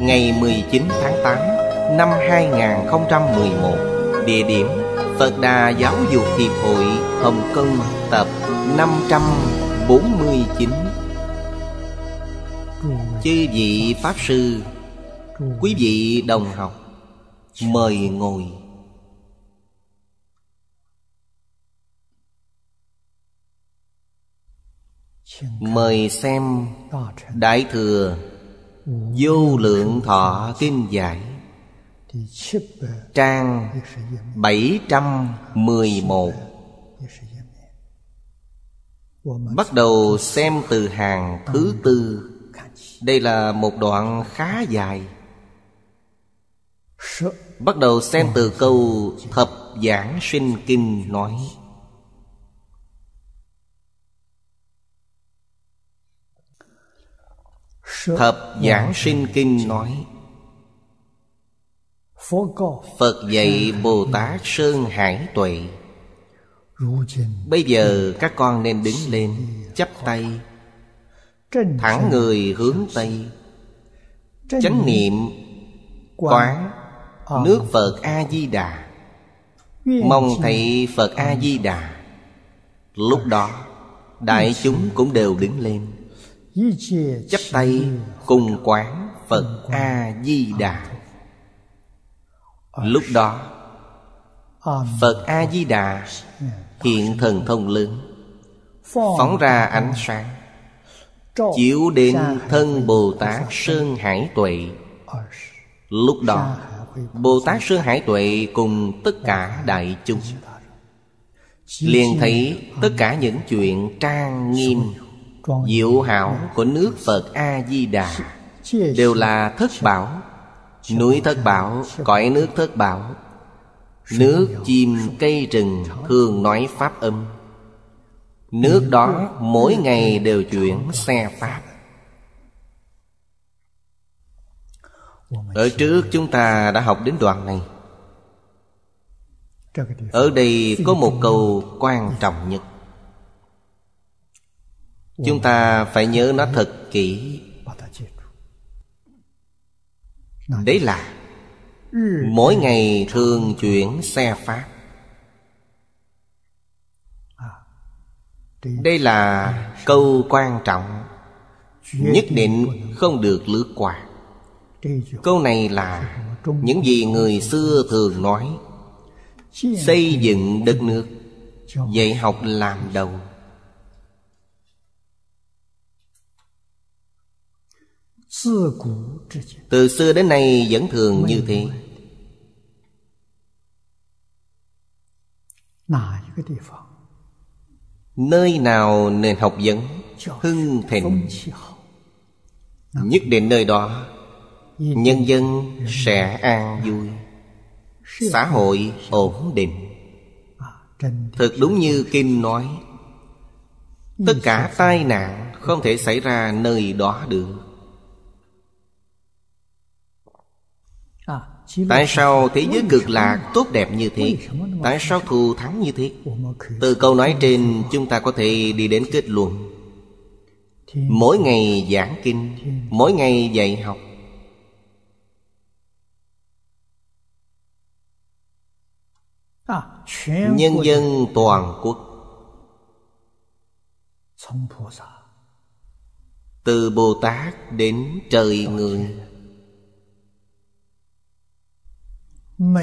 ngày 19 tháng 8 năm 2011 Địa điểm Phật Đà Giáo dục Hiệp hội Hồng Kông tập 549 Chư vị Pháp Sư Quý vị đồng học Mời ngồi Mời xem Đại Thừa Vô lượng thọ kinh giải Trang 711 Bắt đầu xem từ hàng thứ tư Đây là một đoạn khá dài Bắt đầu xem từ câu Thập giảng sinh kinh nói Thập Giảng Sinh Kinh nói Phật dạy Bồ Tát Sơn Hải Tuệ Bây giờ các con nên đứng lên chấp tay Thẳng người hướng Tây Chánh niệm Quán Nước Phật A-di-đà Mong thấy Phật A-di-đà Lúc đó Đại chúng cũng đều đứng lên chắp tay cùng quán phật a di đà lúc đó phật a di đà hiện thần thông lớn phóng ra ánh sáng chiếu đến thân bồ tát sơn hải tuệ lúc đó bồ tát sơn hải tuệ cùng tất cả đại chúng liền thấy tất cả những chuyện trang nghiêm Diệu hảo của nước Phật A-di-đà Đều là thất bảo Núi thất bảo, cõi nước thất bảo Nước chim cây rừng thường nói pháp âm Nước đó mỗi ngày đều chuyển xe pháp Ở trước chúng ta đã học đến đoạn này Ở đây có một câu quan trọng nhất Chúng ta phải nhớ nó thật kỹ Đấy là Mỗi ngày thường chuyển xe pháp Đây là câu quan trọng Nhất định không được lướt qua Câu này là Những gì người xưa thường nói Xây dựng đất nước Dạy học làm đầu Từ xưa đến nay vẫn thường như thế Nơi nào nền học vấn Hưng thịnh Nhất định nơi đó Nhân dân sẽ an vui Xã hội ổn định à, Thật đúng như Kim nói Tất cả tai nạn không thể xảy ra nơi đó được Tại sao thế giới cực lạc tốt đẹp như thế Tại sao thù thắng như thế Từ câu nói trên chúng ta có thể đi đến kết luận Mỗi ngày giảng kinh Mỗi ngày dạy học à, Nhân dân toàn quốc Từ Bồ Tát đến trời người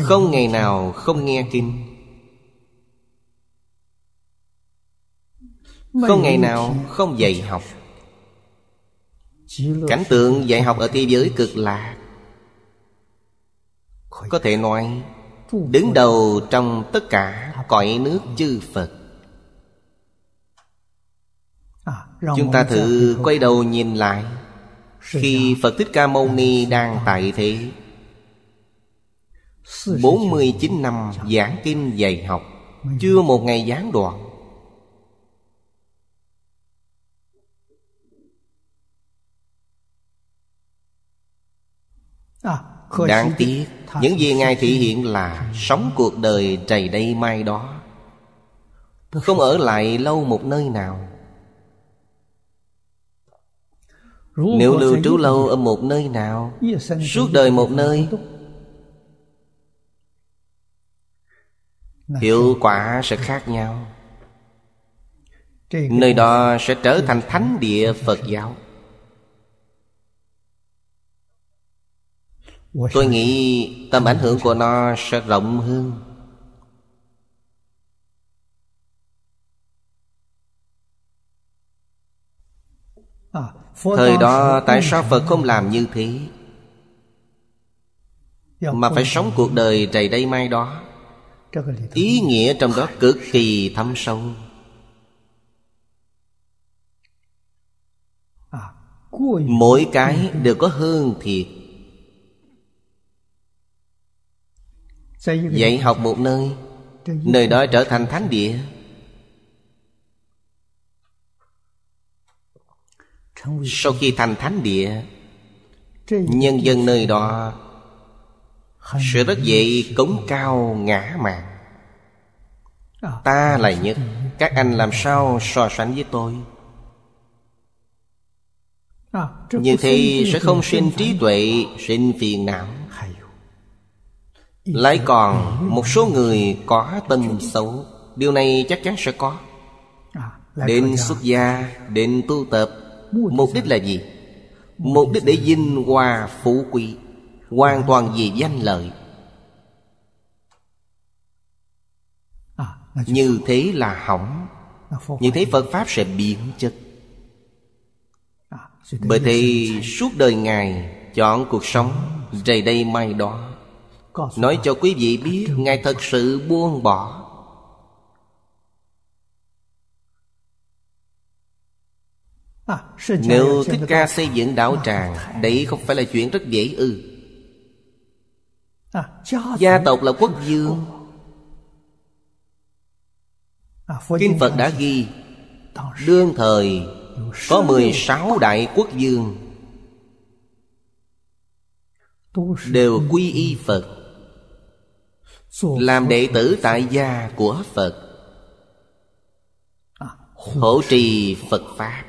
Không ngày nào không nghe kinh Không ngày nào không dạy học Cảnh tượng dạy học ở thế giới cực lạc Có thể nói Đứng đầu trong tất cả cõi nước chư Phật à, Chúng ta thử quay đầu nhìn lại Khi Phật Thích Ca Mâu Ni đang tại thế 49 năm giảng kinh dạy học Chưa một ngày gián đoạn Đáng tiếc Những gì Ngài thể hiện là Sống cuộc đời trầy đây mai đó Không ở lại lâu một nơi nào Nếu lưu trú lâu ở một nơi nào Suốt đời một nơi hiệu quả sẽ khác nhau nơi đó sẽ trở thành thánh địa phật giáo tôi nghĩ tầm ảnh hưởng của nó sẽ rộng hơn à, thời đó tại sao phật không làm như thế dạ, mà phải sống cuộc đời đầy đây mai đó ý nghĩa trong đó cực kỳ thâm sâu à, mỗi cái đều có hương thiệt dạy học một nơi nơi đó trở thành thánh địa sau khi thành thánh địa nhân dân nơi đó sự rất dễ cống cao ngã mạng ờ, Ta là nhất Các anh làm sao so sánh với tôi ờ, Như thế sẽ không sinh trí tuệ Sinh phiền não Lại còn một số người có tâm xấu Điều này chắc chắn sẽ có à, Đến xuất gia Đến tu tập Mục đích là gì? Mục đích để vinh hoa phú quý hoàn toàn vì danh lợi à, như thế là hỏng như thế phật pháp sẽ biến chất à, bởi thế suốt đời ngài chọn cuộc sống rầy đây mai đó nói cho quý vị biết ngài thật sự buông bỏ à, nếu thích ca xây dựng đạo tràng đấy không phải là chuyện rất dễ ư À. Gia tộc là quốc vương. À, Kinh Phật đã ghi Đương thời Có 16 đại quốc vương Đều quy y Phật Làm đệ tử tại gia của Phật à, Hỗ trì Phật Pháp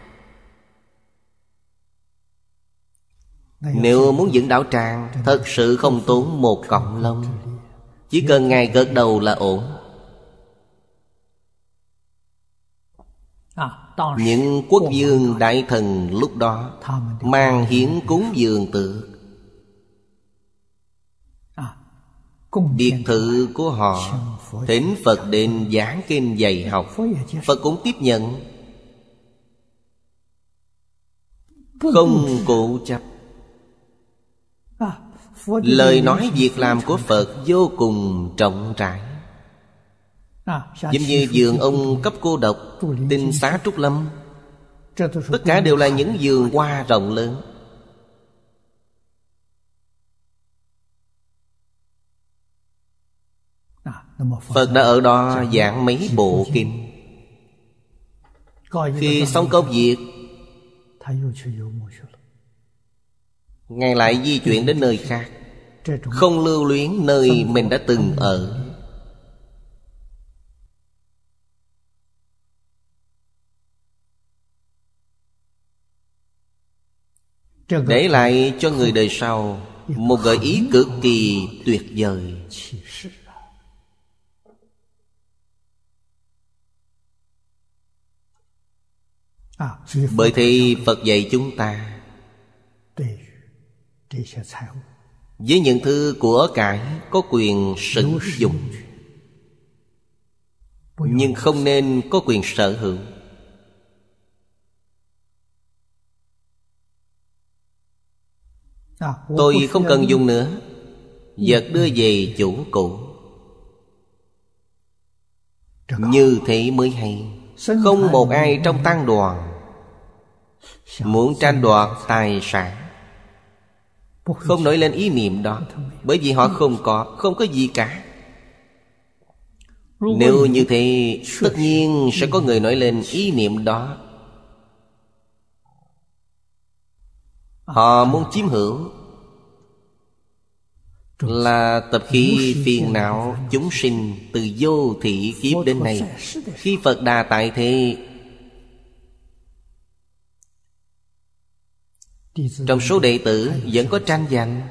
Nếu muốn dựng đạo tràng Thật sự không tốn một cọng lông Chỉ cần ngài gật đầu là ổn à, Những quốc dương đại thần lúc đó Mang hiến cúng dường tự à, Biệt thự của họ Thỉnh Phật đến giảng kinh dạy học Phật cũng tiếp nhận Không cụ chấp lời nói việc làm của phật vô cùng trọng rãi giống như giường ông cấp cô độc tinh xá trúc lâm tất cả đều là những giường hoa rộng lớn phật đã ở đó giảng mấy bộ kinh khi xong công việc Ngài lại di chuyển đến nơi khác Không lưu luyến nơi mình đã từng ở Để lại cho người đời sau Một gợi ý cực kỳ tuyệt vời Bởi thì Phật dạy chúng ta với những thứ của cải có quyền sử dụng Nhưng không nên có quyền sở hữu à, Tôi không cần dùng nữa Vật đưa về chủ cũ Như thế mới hay Không một ai trong tăng đoàn Muốn tranh đoạt tài sản không nổi lên ý niệm đó Bởi vì họ không có Không có gì cả Nếu như thế Tất nhiên sẽ có người nổi lên ý niệm đó Họ muốn chiếm hữu Là tập khí phiền não Chúng sinh từ vô thị kiếp đến nay Khi Phật Đà tại thế Trong số đệ tử vẫn có tranh giành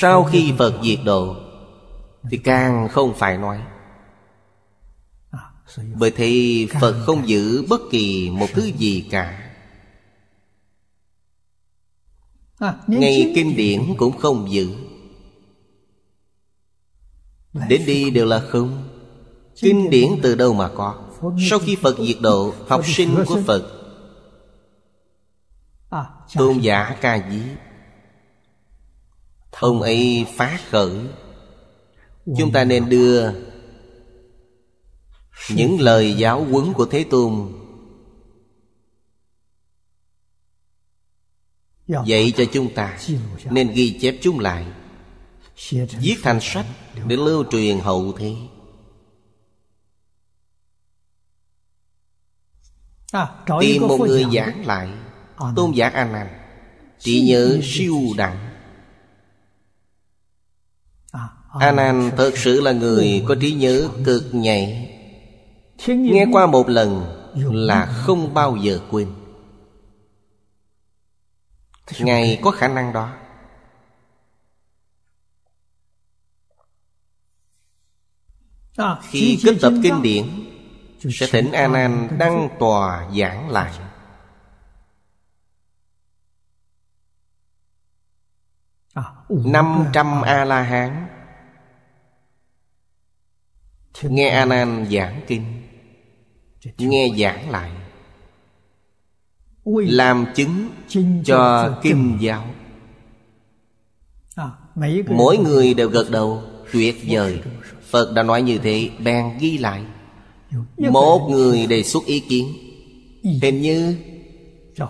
Sau khi Phật diệt độ Thì càng không phải nói Bởi thì Phật không giữ bất kỳ một thứ gì cả Ngay kinh điển cũng không giữ Đến đi đều là không Kinh điển từ đâu mà có sau khi Phật diệt độ Học sinh của Phật à, Tôn giả ca dí Ông ấy phá khởi Chúng ta nên đưa Những lời giáo huấn của Thế Tôn dạ. Dạy cho chúng ta dạ. Nên ghi chép chúng lại Viết thành sách dạ. Để lưu truyền hậu thế À, Tìm một người giảng lại à, Tôn giả An Nan Chỉ nhớ siêu đẳng à, An Nan thật sự là người có trí nhớ cực nhạy Nghe qua một lần là không bao giờ quên Ngài có khả năng đó Khi kết tập kinh điển sẽ thỉnh a nan đăng tòa giảng lại à, năm trăm à. a la hán nghe a nan giảng kinh nghe giảng lại làm chứng cho kinh giáo à, mỗi người đều gật đầu tuyệt vời phật đã nói như thế bèn ghi lại một người đề xuất ý kiến hình như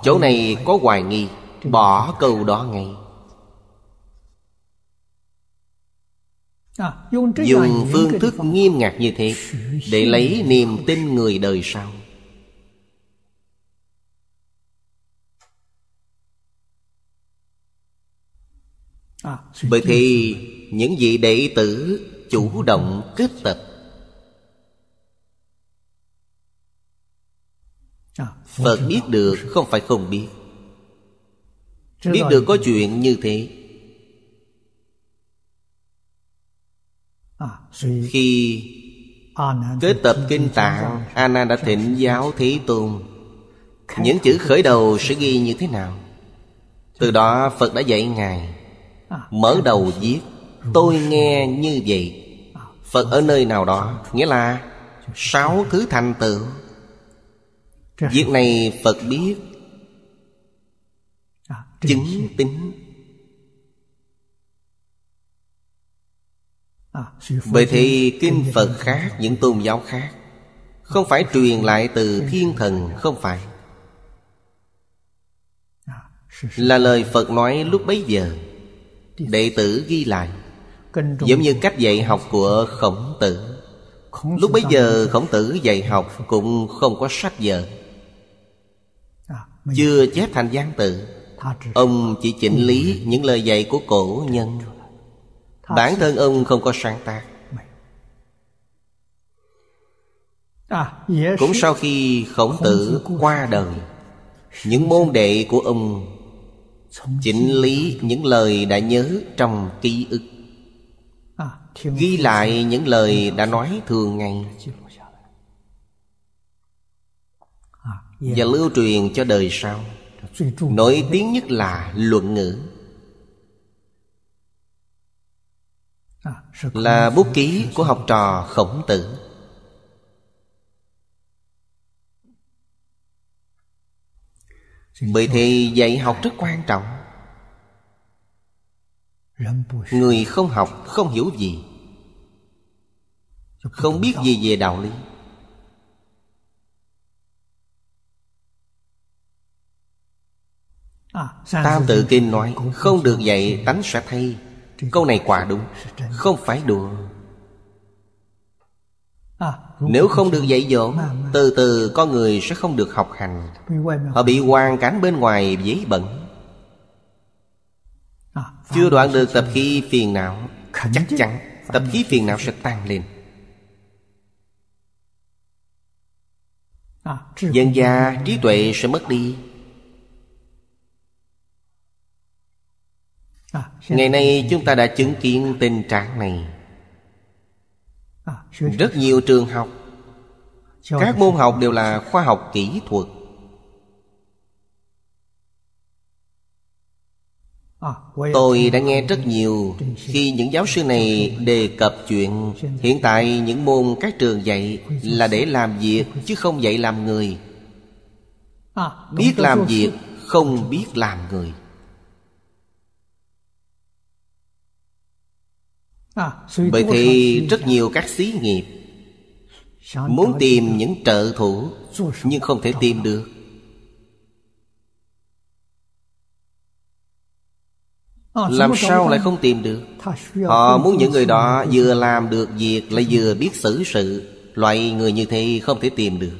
chỗ này có hoài nghi bỏ câu đó ngay à, dùng phương thức nghiêm ngặt như thế để lấy niềm tin người đời sau à, bởi thì những vị đệ tử chủ động kết tập Phật biết được không phải không biết Biết được có chuyện như thế à, Khi kết tập kinh tạng Anna đã thỉnh giáo Thế Tôn Những chữ khởi đầu sẽ ghi như thế nào Từ đó Phật đã dạy Ngài à, Mở đầu viết Tôi nghe như vậy à, Phật ở nơi nào đó Nghĩa là Sáu thứ thành tựu Dạ. Việc này Phật biết à, Chứng tính à, Bởi thì kinh Phật khác Những tôn giáo khác Không phải truyền lại từ thiên thần Không phải à, Là lời Phật nói lúc bấy giờ Đệ tử ghi lại Giống như cách dạy học của khổng tử Lúc bấy giờ khổng tử dạy học Cũng không có sách vở chưa chép thành văn tự ông chỉ chỉnh lý những lời dạy của cổ nhân bản thân ông không có sáng tác à, cũng sau khi khổng tử qua đời những môn đệ của ông chỉnh lý những lời đã nhớ trong ký ức à, ghi lại những lời đã nói thường ngày Dạ. và lưu truyền cho đời sau nổi tiếng nhất là luận ngữ à, là bút ký của học trò khổng tử bởi thì dạy học rất quan trọng người không học không hiểu gì không biết gì về đạo lý À, Tam tự kinh nói Không được dạy tánh sẽ thay Câu này quả đúng Không phải đùa à, Nếu không được dạy dỗ Từ từ con người sẽ không được học hành Họ bị hoàn cảnh bên ngoài dễ bẩn à, Chưa đoạn được tập khí phiền não Chắc chắn tập khí phiền não sẽ tăng lên Dân gia trí tuệ sẽ mất đi Ngày nay chúng ta đã chứng kiến tình trạng này à, Rất nhiều trường học Các môn học đều là khoa học kỹ thuật à, Tôi đã nghe rất nhiều Khi những giáo sư này đề cập chuyện Hiện tại những môn các trường dạy Là để làm việc chứ không dạy làm người à, Biết làm việc không biết làm người À, Bởi thì rất nhiều các xí nghiệp Muốn tìm những trợ thủ Nhưng không thể tìm được à, Làm sao lại không tìm được Họ muốn những người đó vừa làm được việc Lại vừa biết xử sự Loại người như thế không thể tìm được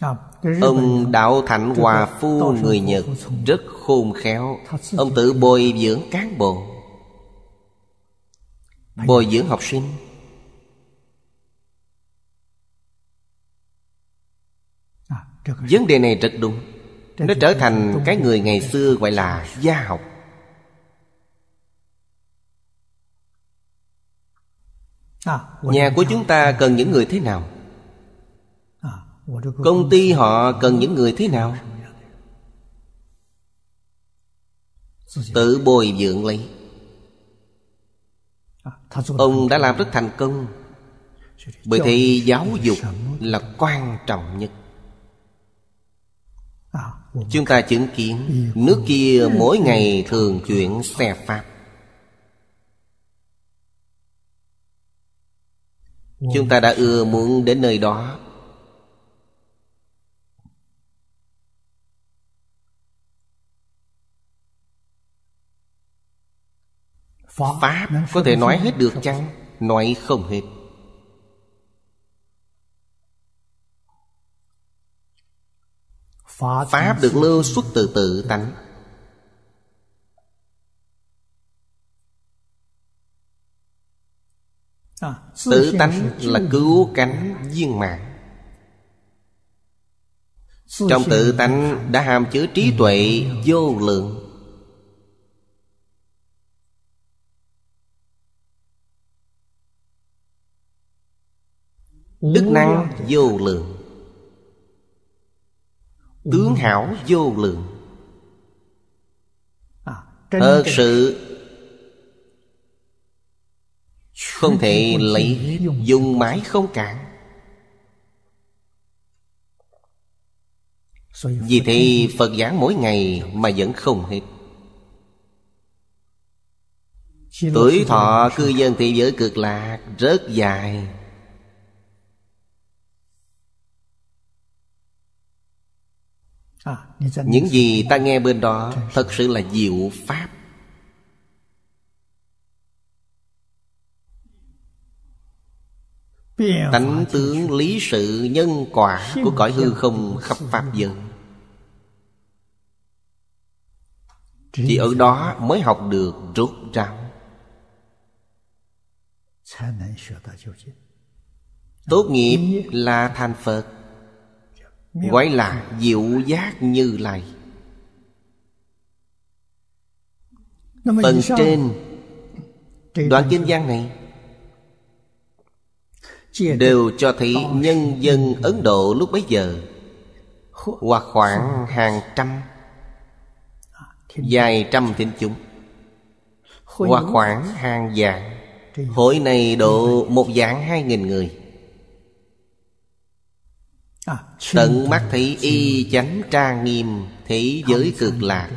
Ờ, Ông Đạo Thạnh Hòa Phu người Nhật Rất khôn khéo Ông tự bồi dưỡng cán bộ Bồi dưỡng học sinh à, Vấn đề này rất đúng Nó trở thành cái người ngày xưa gọi là gia học à, Nhà của chúng ta cần những người thế nào công ty họ cần những người thế nào tự bồi dưỡng lấy ông đã làm rất thành công bởi thì giáo dục là quan trọng nhất Chúng ta chứng kiến Nước kia mỗi ngày thường chuyển xe Pháp Chúng ta đã ưa muốn đến nơi đó Pháp có thể nói hết được chăng? Nói không hết Pháp được lưu xuất từ tự tánh à, Tự tánh là cứu cánh viên mạng Trong tự tánh đã hàm chứa trí tuệ vô lượng Đức năng vô lượng Tướng hảo vô lượng à, Thật sự Không thể lấy dùng mãi không cạn Vì thì Phật giảng mỗi ngày mà vẫn không hết Tuổi thọ cư dân thì giới cực lạc rất dài À, những gì ta nghe bên đó thật sự là diệu pháp tánh tướng lý sự nhân quả của cõi hư không khắp pháp giới thì ở đó mới học được rốt ráo tốt nghiệp là thành phật gọi là diệu giác như lai phần trên đoạn kinh văn này đều cho thấy nhân dân ấn độ lúc bấy giờ hoặc khoảng hàng trăm vài à, trăm thính chúng hoặc khoảng hàng vạn hội này độ một vạn hai nghìn người À, Tận mắt thấy y chánh trang nghiêm Thế giới cực lạc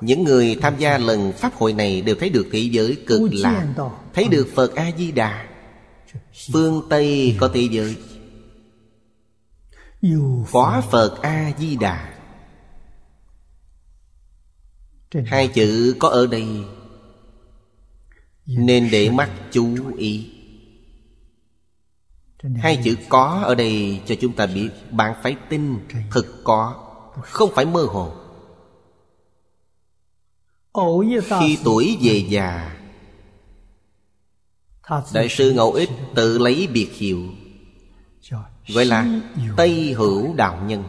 Những người tham gia lần Pháp hội này Đều thấy được thế giới cực lạc Thấy được Phật A-di-đà Phương Tây có thế giới Có Phật A-di-đà Hai chữ có ở đây Nên để mắt chú ý hai chữ có ở đây cho chúng ta biết bạn phải tin thực có không phải mơ hồ khi tuổi về già đại sư ngẫu ích tự lấy biệt hiệu gọi là tây hữu đạo nhân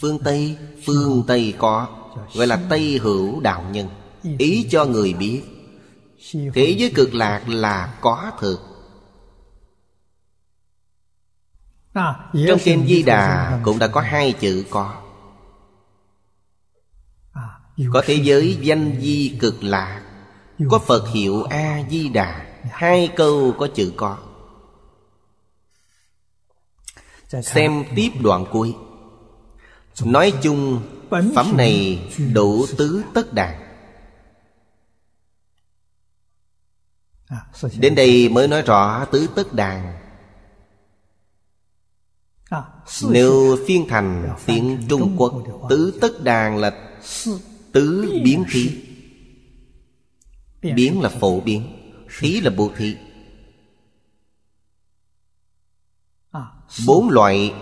phương tây phương tây có gọi là tây hữu đạo nhân ý cho người biết thế giới cực lạc là có thực À, Trong Kinh Di Đà cũng đã có hai chữ có à, Có thế giới danh di cực lạc Có Phật hiệu A-di-đà dạ. Hai câu có chữ có dạ, dạ. Xem tiếp đoạn cuối Nói chung Phẩm này đủ tứ tất đàn à, Đến đây mới nói rõ tứ tất đàn nếu phiên thành tiếng Trung Quốc Tứ tất đàn là tứ biến khí Biến là phổ biến khí là bố thí Bốn loại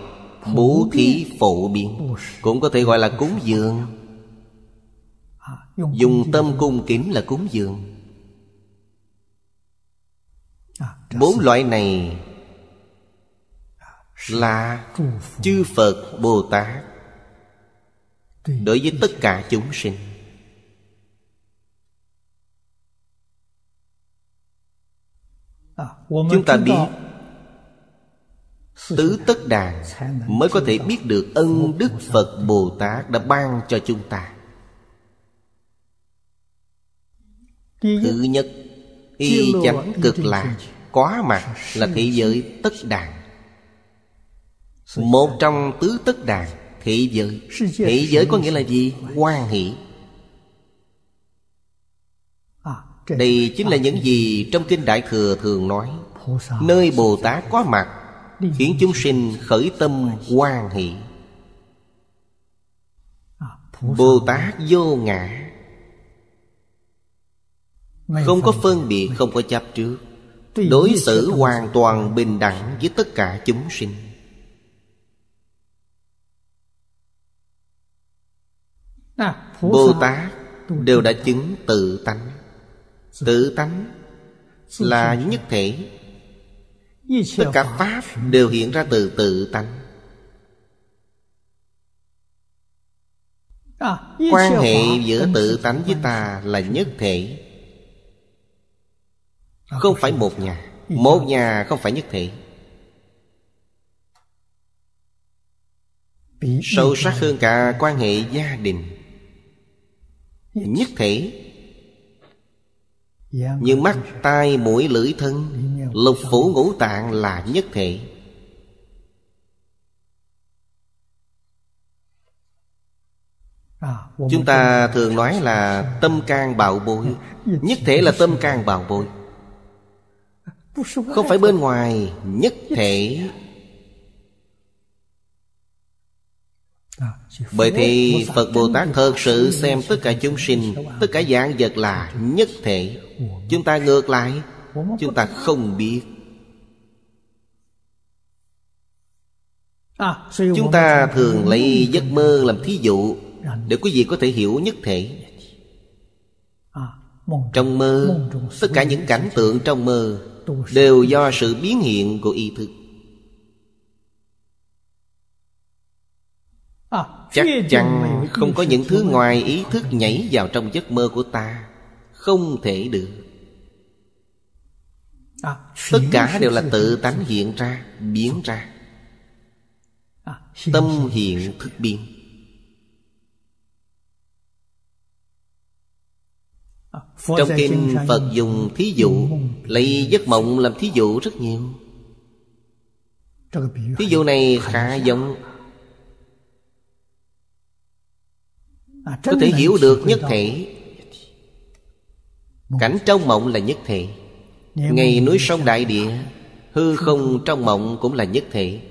bố thí phổ biến Cũng có thể gọi là cúng dường Dùng tâm cung kính là cúng dường Bốn loại này là chư phật bồ tát đối với tất cả chúng sinh chúng ta biết tứ tất đàn mới có thể biết được ân đức phật bồ tát đã ban cho chúng ta thứ nhất y chánh cực lạc quá mặt là thế giới tất đàn một trong tứ tất đàn Thị giới Thị giới có nghĩa là gì? Quan hỷ à, Đây chính là à, những gì trong Kinh Đại Thừa thường nói Nơi Bồ Tát có mặt Khiến chúng sinh khởi tâm quan hỷ à, Bồ Tát vô ngã Không có phân biệt, không có chấp trước Đối xử hoàn toàn bình đẳng với tất cả chúng sinh Bồ Tát đều đã chứng tự tánh Tự tánh là nhất thể Tất cả Pháp đều hiện ra từ tự tánh à, Quan hệ giữa tự tánh với ta là nhất thể à, Không phải một nhà Một nhà không phải nhất thể Sâu sắc hơn cả quan hệ gia đình nhất thể như mắt tai mũi lưỡi thân lục phủ ngũ tạng là nhất thể à, chúng ta thường nói là tâm can bạo bối nhất thể là tâm can bạo bối không phải bên ngoài nhất thể Bởi thì Phật Bồ Tát thật sự xem tất cả chúng sinh Tất cả dạng vật là nhất thể Chúng ta ngược lại Chúng ta không biết Chúng ta thường lấy giấc mơ làm thí dụ Để quý vị có thể hiểu nhất thể Trong mơ Tất cả những cảnh tượng trong mơ Đều do sự biến hiện của ý thức À, chắc chắn không có những thứ ngoài ý thức nhảy vào trong giấc mơ của ta không thể được à, tất cả đều là tự tánh hiện ra biến ra à, tâm hiện thức biến trong kinh phật dùng thí dụ lấy giấc mộng làm thí dụ rất nhiều thí dụ này khá giống Có thể hiểu được nhất thể Cảnh trong mộng là nhất thể Ngày núi sông đại địa Hư không trong mộng cũng là nhất thể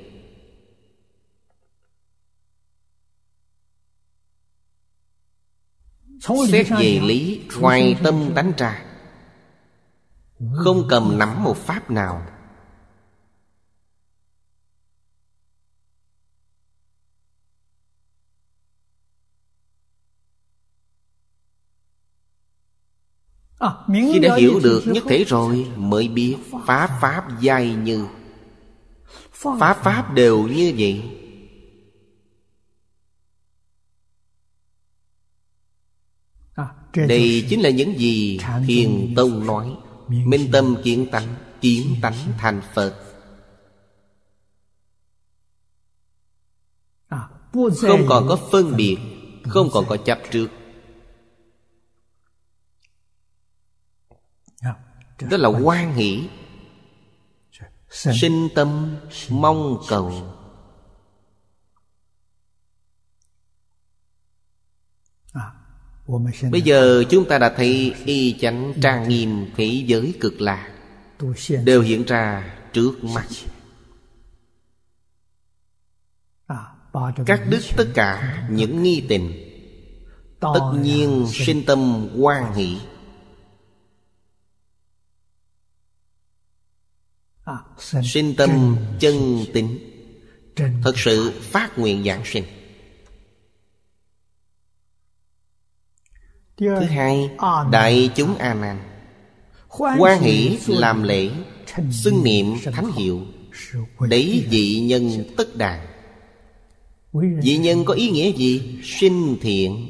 Xét về lý Ngoài tâm tánh ra Không cầm nắm một pháp nào Khi đã hiểu được nhất thể rồi Mới biết Pháp Pháp dai như Pháp Pháp đều như vậy Đây chính là những gì Thiền Tông nói Minh tâm kiến tánh Kiến tánh thành Phật à, Không còn có phân biệt Không còn có chấp trước đó là quan hỷ sinh tâm mong cầu à, Bây giờ chúng ta đã thấy y chánh trang nghiêm thế giới cực lạc Đều hiện ra trước mắt. À, Các đức tất cả những nghi tình Tất nhiên sinh tâm quan hỷ sinh à, tâm chân tính thật sự phát nguyện giảng sinh thứ hai đại chúng a nan quan hỷ làm lễ xưng niệm thánh hiệu đấy vị nhân tất đàn vị nhân có ý nghĩa gì sinh thiện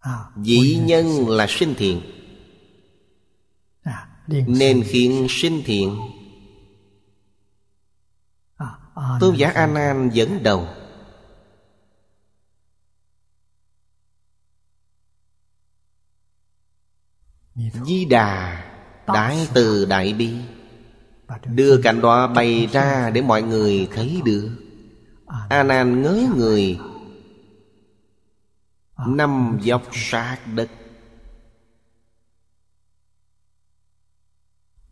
à, vị nhân là sinh thiện nên khiến sinh thiện à, à, Tôn giả An An dẫn đầu Di Đà Đại từ Đại Bi Đưa cảnh đọa bày ra để mọi người thấy được à, A Nan ngớ người Năm dọc sát đất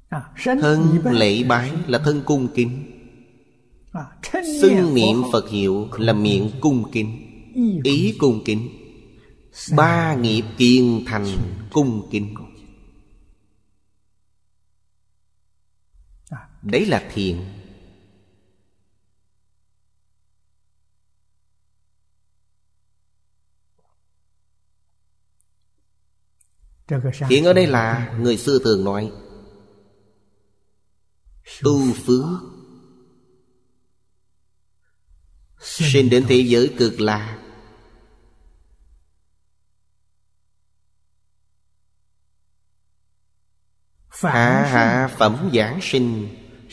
À, thân lễ bái là thân cung kính à, Xưng niệm Phật hiệu là miệng cung kính Ý cung kính Ba nghiệp kiên thành cung kính à. Đấy là thiện Thiện ở đây là người xưa thường nói tu phước sinh đến thế giới cực lạc hạ hạ phẩm giảng sinh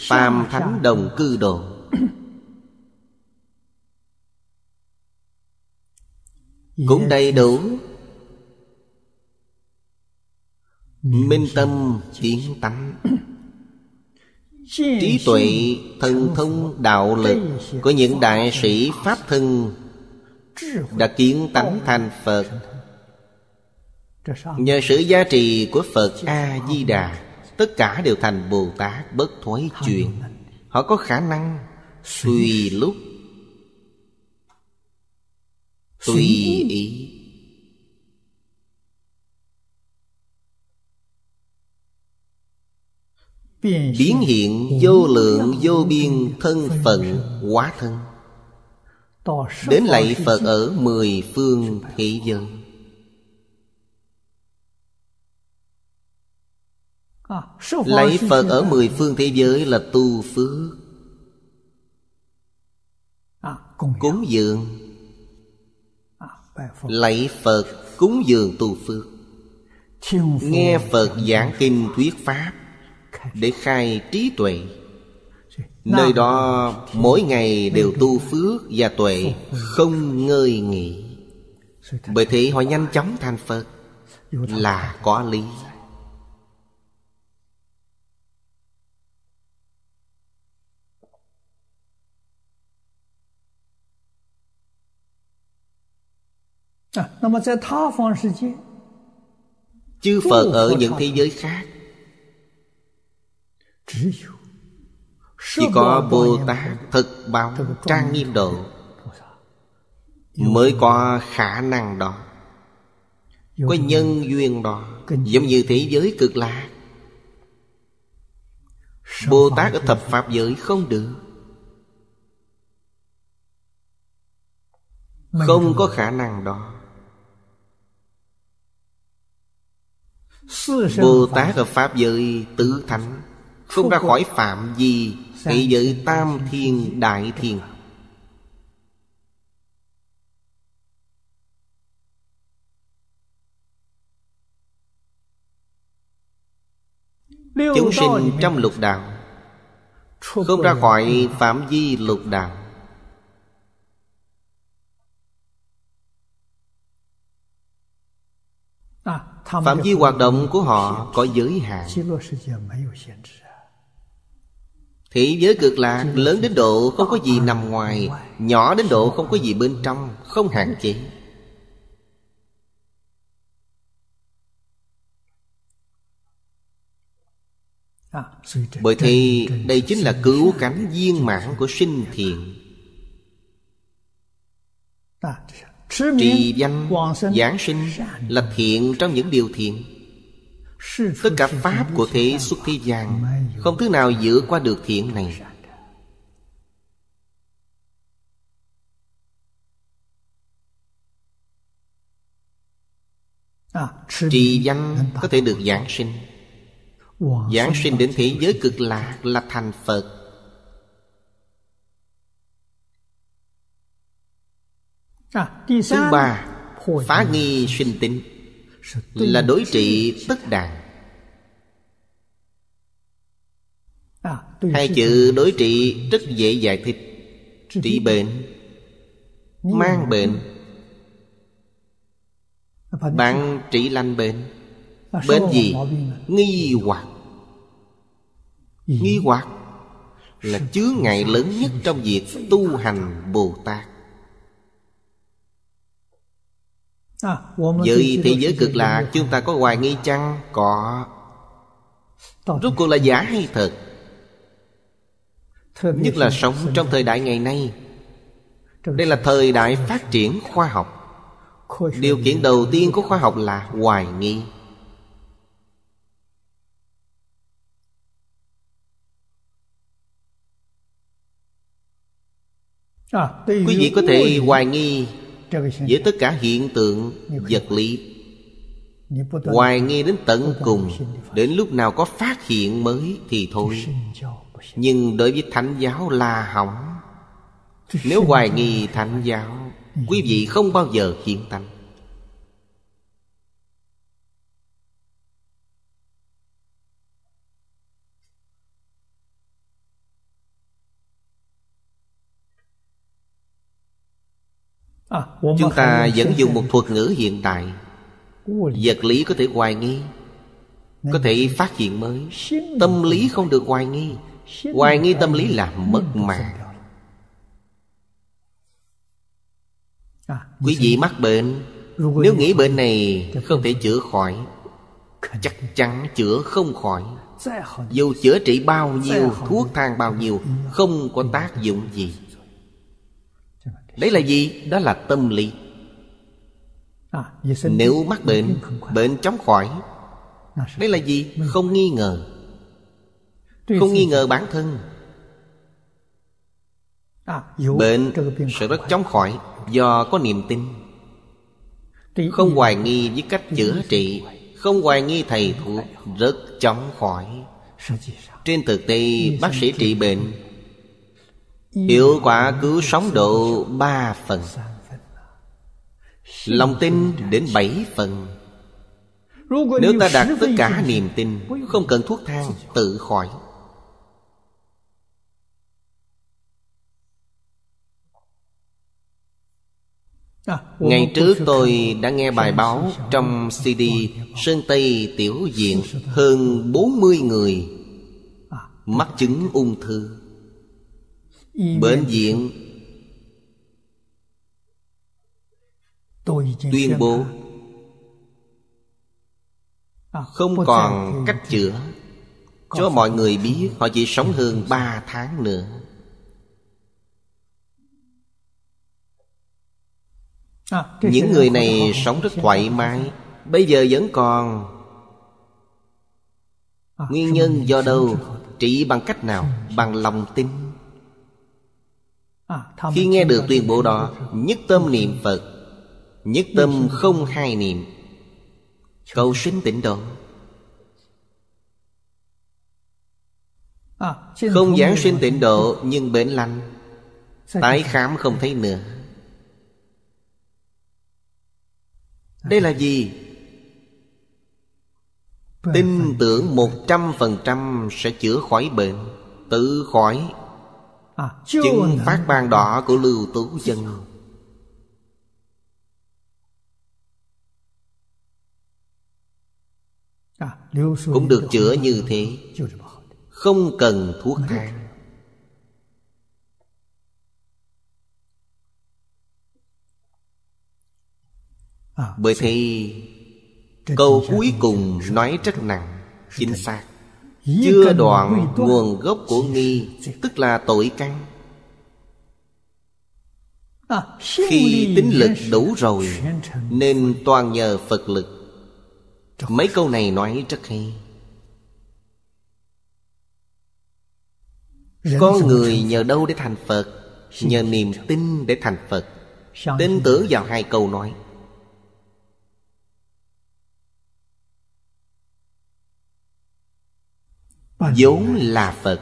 tam thánh đồng cư độ cũng đầy đủ minh tâm tiếng tánh trí tuệ thần thông đạo lực của những đại sĩ pháp thân đã kiến tánh thành phật nhờ sự giá trị của phật a di đà tất cả đều thành bồ tát bất thối chuyện họ có khả năng tùy lúc tùy ý biến hiện vô lượng vô biên thân phận quá thân đến lạy phật ở mười phương thế giới lạy phật ở mười phương thế giới là tu phước cúng dường lạy phật cúng dường tu phước nghe phật giảng kinh thuyết pháp để khai trí tuệ dạ. nơi đó mỗi ngày đều tu phước và tuệ không ngơi nghỉ bởi thế họ nhanh chóng thành phật là có lý à, chư phật ở những thế giới khác chỉ có Bồ Tát thực báo trang nghiêm độ Mới có khả năng đó Có nhân duyên đó Giống như thế giới cực lạc Bồ Tát ở thập Pháp giới không được Không có khả năng đó Bồ Tát ở Pháp giới tứ thánh không ra khỏi phạm vi Thế giới tam thiên đại thiên Chúng sinh trong lục đạo Không ra khỏi phạm vi lục đạo à, Phạm vi hoạt động của họ có giới hạn Thế giới cực lạc lớn đến độ không có gì nằm ngoài Nhỏ đến độ không có gì bên trong Không hạn chế à, Bởi thì đây chính là cứu cánh viên mãn của sinh thiện à, Trì danh, giảng sinh là thiện trong những điều thiện Tất cả pháp của thế xuất thế gian Không thứ nào vượt qua được thiện này Trì văn có thể được giảng sinh Giảng sinh đến thế giới cực lạc là thành Phật Thứ ba Phá nghi sinh tính là đối trị tất đàn à, hai chữ đối trị rất dễ giải thích trị bệnh mang bệnh à, bạn trị lành bệnh à, bệnh gì nghi hoặc nghi hoặc là chướng ngại lớn nhất trong việc tu hành bồ tát Vậy thế giới cực lạc chúng ta có hoài nghi chăng? Có Rốt cuộc là giả hay thật? Nhất là sống trong thời đại ngày nay Đây là thời đại phát triển khoa học Điều kiện đầu tiên của khoa học là hoài nghi à, Quý vị có thể hoài nghi với tất cả hiện tượng vật lý hoài nghi đến tận cùng đến lúc nào có phát hiện mới thì thôi nhưng đối với thánh giáo là hỏng nếu hoài nghi thánh giáo quý vị không bao giờ hiện tâm À, Chúng ta vẫn dùng một thuật ngữ hiện tại Vật lý có thể hoài nghi Có thể phát hiện mới Tâm lý không được hoài nghi Hoài nghi tâm lý là mất mạng à, Quý vị mắc bệnh Nếu nghĩ bệnh này không thể chữa khỏi Chắc chắn chữa không khỏi Dù chữa trị bao nhiêu Thuốc thang bao ừ. nhiêu Không có ừ. tác dụng gì Đấy là gì? Đó là tâm lý à, Nếu mắc bệnh Bệnh chóng khỏi Đấy là gì? Không nghi ngờ Không nghi ngờ bản thân à, Bệnh sẽ rất chóng khỏi Do có niềm tin Không hoài nghi với cách chữa trị Không hoài nghi thầy thuốc Rất chóng khỏi Trên thực tế bác sĩ trị bệnh Hiệu quả cứu sống độ ba phần Lòng tin đến bảy phần Nếu ta đạt tất cả niềm tin Không cần thuốc thang tự khỏi Ngày trước tôi đã nghe bài báo trong CD Sơn Tây Tiểu Diện hơn 40 người mắc chứng ung thư Bệnh viện Tuyên bố à, Không còn cách chữa Cho mọi người biết Họ chỉ sống hơn ba tháng nữa à, Những người này sống rất thoải mái Bây giờ vẫn còn à, Nguyên nhân do đâu Trị bằng cách nào Bằng lòng tin khi nghe được tuyên bố đó Nhất tâm niệm Phật Nhất tâm không hai niệm Cầu sinh tịnh độ Không giảng sinh tịnh độ Nhưng bệnh lành Tái khám không thấy nữa Đây là gì? Tin tưởng một trăm phần trăm sẽ chữa khỏi bệnh Tự khỏi À, Chứng phát ban đỏ của lưu tú dân à, Cũng được chữa như thế Không cần thuốc thang à, Bởi thế câu cuối cùng nói rất nặng Chính xác chưa đoạn nguồn gốc của nghi Tức là tội căn à, Khi tính lực đủ rồi Nên toàn nhờ Phật lực Mấy câu này nói rất hay có người nhờ đâu để thành Phật Nhờ niềm tin để thành Phật Tin tưởng vào hai câu nói Vâng. vốn là phật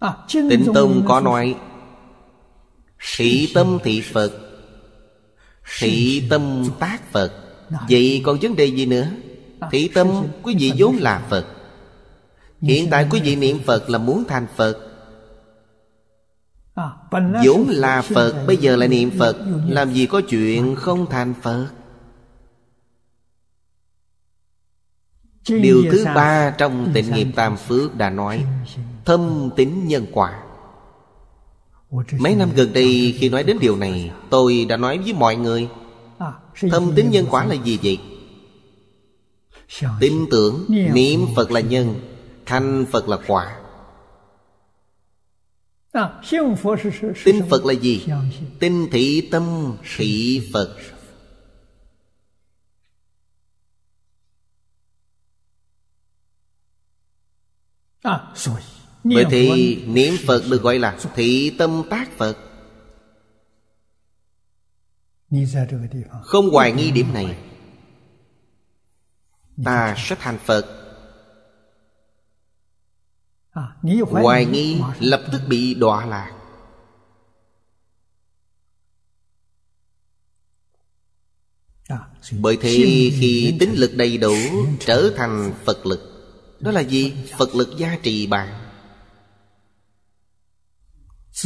à, tịnh tông có nói sĩ tâm thị phật sĩ tâm tác phật vậy còn vấn đề gì nữa à, thị tâm quý vị vốn là phật hiện tại quý vị niệm phật là muốn thành phật à, vốn là phật bây giờ lại niệm phật làm gì có chuyện không thành phật Điều thứ ba trong tịnh nghiệp tam phước đã nói Thâm tính nhân quả Mấy năm gần đây khi nói đến điều này Tôi đã nói với mọi người à, Thâm tính nhân quả là gì vậy? Tin tưởng niệm Phật là nhân Thành Phật là quả à, Tin Phật là gì? Tin thị tâm thị Phật À, vậy thì niệm Phật được gọi là thị tâm tác Phật Không hoài nghi điểm này Ta sẽ thành Phật à, Hoài nghi lập tức bị đọa lạc à, Bởi thế khi tính lực đầy đủ Trở thành Phật lực đó là gì? Phật lực gia trì bạn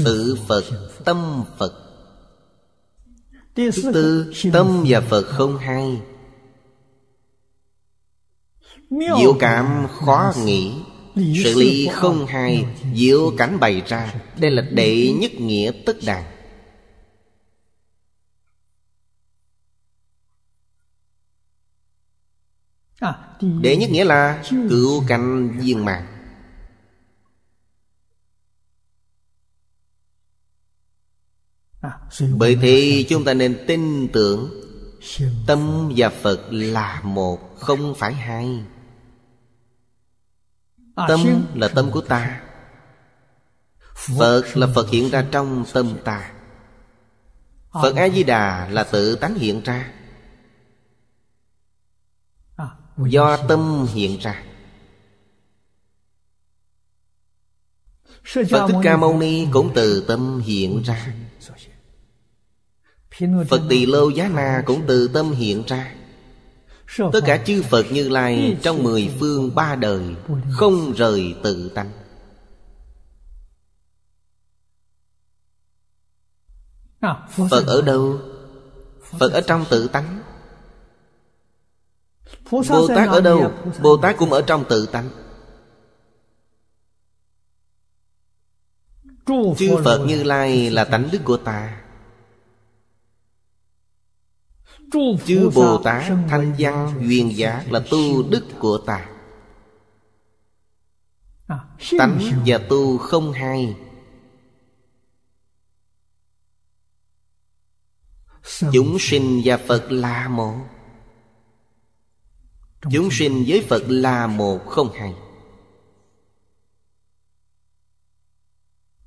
Tự Phật, tâm Phật Thứ tư, tâm và Phật không hay Diệu cảm khó nghĩ Sự lý không hay Diệu cảnh bày ra Đây là đệ nhất nghĩa tất đàn Đệ nhất nghĩa là cứu cạnh viên mạng Bởi thế chúng ta nên tin tưởng Tâm và Phật là một Không phải hai Tâm là tâm của ta Phật là Phật hiện ra trong tâm ta Phật A-di-đà là tự tánh hiện ra do tâm hiện ra Phật Thích Ca Mâu Ni cũng từ tâm hiện ra Phật Tỳ Lô Giá Na cũng từ tâm hiện ra Tất cả chư Phật Như Lai trong mười phương ba đời Không rời tự tánh à, Phật ở đâu? Phật ở trong tự tánh Bồ Tát ở đâu? Bồ Tát cũng ở trong tự tánh. Chư Phật Như Lai là tánh đức của ta. Chư Bồ Tát Thanh Văn Duyên Giác là tu đức của ta. À, tánh và tu không hai Chúng sinh và Phật là một Chúng sinh với Phật là một không hai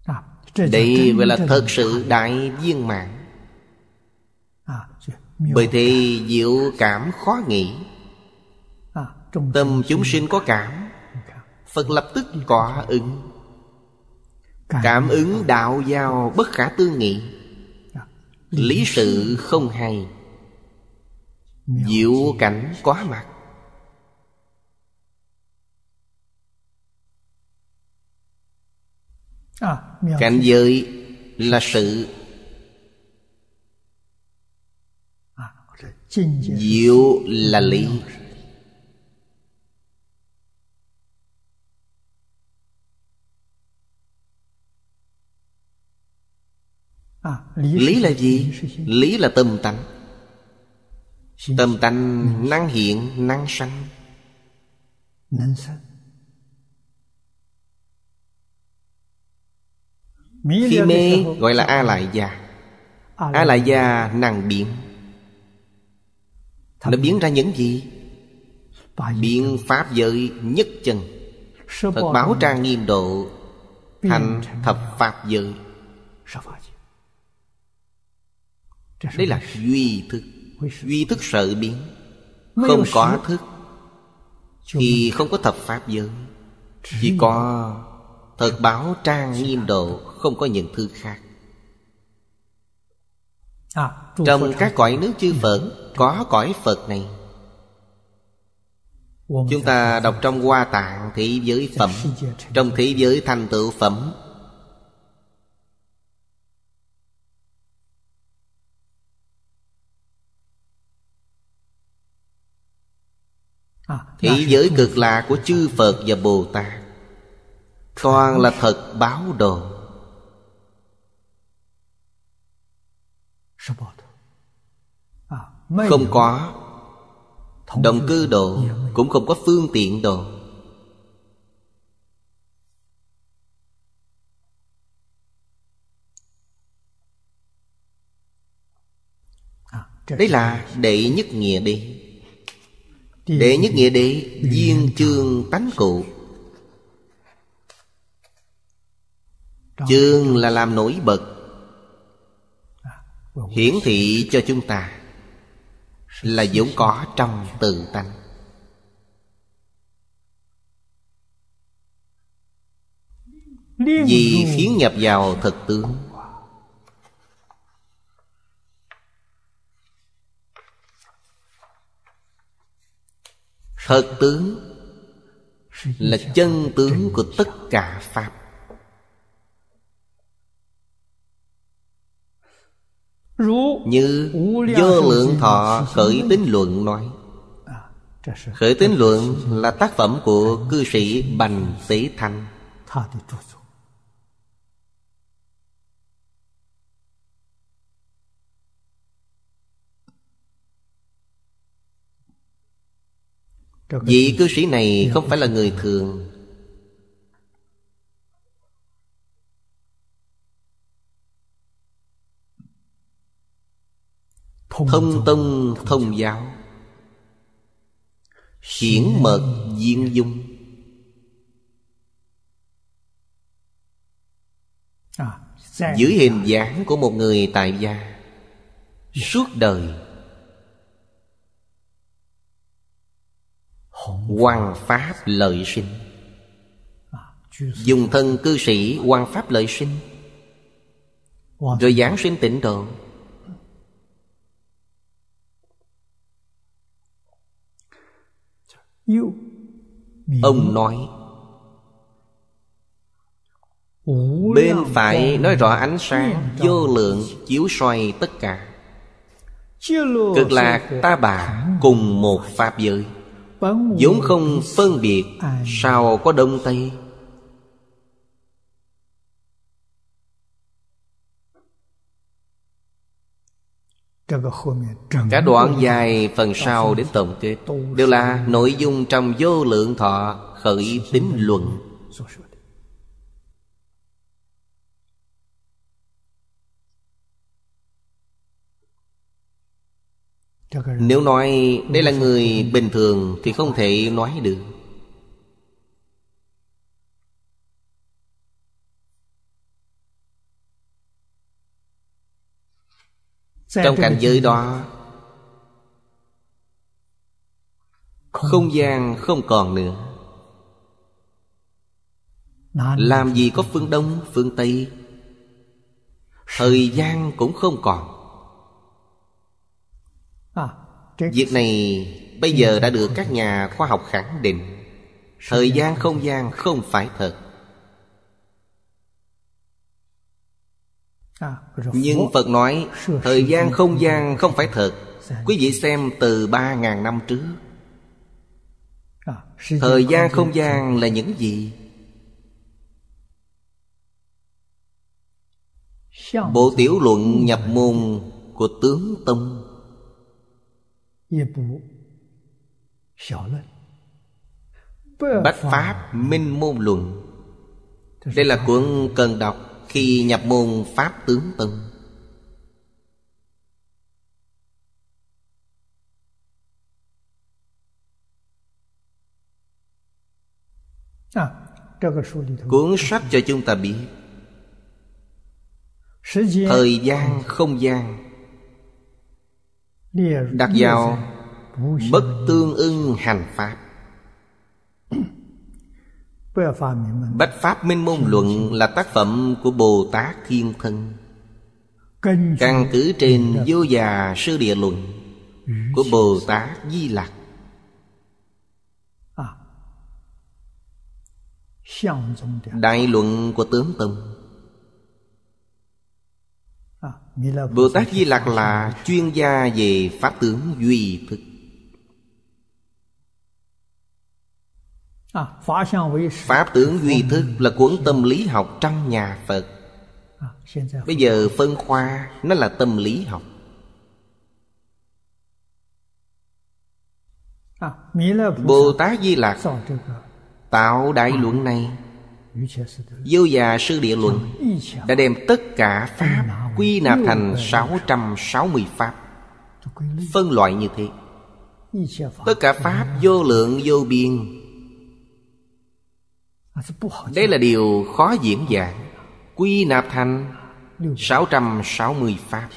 à, Đây gọi là thật sự đại viên mạng à, Bởi thế diệu cảm khó nghĩ à, Tâm chúng sinh có cảm Phật lập tức có ứng Cảm ứng đạo giao bất khả tư nghị Lý sự không hay Diệu cảnh quá mặt À, cảnh giới là sự à, diệu là lý à, lý là gì lý là tâm tánh tâm tánh năng hiện năng sanh Khi mê gọi là A Lại Già A Lại Già năng biến Nó biến ra những gì? biến pháp giới nhất chân Phật báo trang nghiêm độ Thành thập pháp giới Đây là duy thức Duy thức sợ biến Không có thức Thì không có thập pháp giới Chỉ có Thật báo trang nghiêm độ Không có những thứ khác à, Trong các cõi nước chư Phật Có cõi Phật này Chúng ta đọc trong Hoa Tạng Thế giới dạ, phẩm Trong thế giới thành tựu phẩm à, Thế giới cực lạ của chư Phật và Bồ Tát Toàn là thật báo đồ Không có Đồng cư đồ Cũng không có phương tiện đồ Đấy là đệ nhất nghĩa đi Đệ nhất nghĩa đi Viên chương tánh cụ chương là làm nổi bật à, hiển thị cho chúng ta là vốn có trong tự tánh vì khiến nhập vào thực tướng thực tướng là chân tướng của tất cả pháp Như vô lượng thọ khởi tính luận nói à, Khởi tính luận là tác phẩm của cư sĩ Bành Tế Thanh Vị cư sĩ này dạ. không phải là người thường Thông tông thông giáo Hiển mật diên dung Giữ à, hình dáng của một người tại gia dạ. Suốt đời Hoàng pháp lợi sinh à, Dùng thân cư sĩ hoàng pháp lợi sinh Rồi giảng sinh tịnh độ ông nói bên phải nói rõ ánh sáng vô lượng chiếu xoay tất cả cực lạc ta bà cùng một pháp giới vốn không phân biệt sao có đông tây Cả đoạn dài phần sau đến tổng kết Đều là nội dung trong vô lượng thọ khởi tính luận Nếu nói đây là người bình thường Thì không thể nói được Trong cảnh giới đó Không gian không còn nữa Làm gì có phương Đông, phương Tây Thời gian cũng không còn à, Việc này bây giờ đã được các nhà khoa học khẳng định Thời gian không gian không phải thật Nhưng Phật nói Thời gian không gian không phải thật Quý vị xem từ ba ngàn năm trước Thời gian không gian là những gì? Bộ tiểu luận nhập môn của tướng Tông Bách Pháp Minh Môn Luận Đây là cuốn cần đọc khi nhập môn Pháp Tướng Tông Cuốn sách cho chúng ta biết Thời gian, không gian Đặt vào bất tương ưng hành pháp Bách Pháp Minh Môn Luận là tác phẩm của Bồ Tát Thiên Thân Căn cứ trên vô già sư địa luận Của Bồ Tát Di Lặc à. Đại luận của Tướng Tông à, Bồ Tát Di Lặc là chuyên gia về Pháp tướng duy thức À, Pháp tướng duy thức là cuốn tâm lý học trong nhà Phật à, Bây giờ phân khoa nó là tâm lý học à, Bồ Tát Di Lạc Tạo đại luận này Vô già sư địa luận Đã đem tất cả Pháp Quy nạp thành 660 Pháp Phân loại như thế Tất cả Pháp vô lượng vô biên À, Đây là điều khó diễn giảng Quy nạp thành 660 Pháp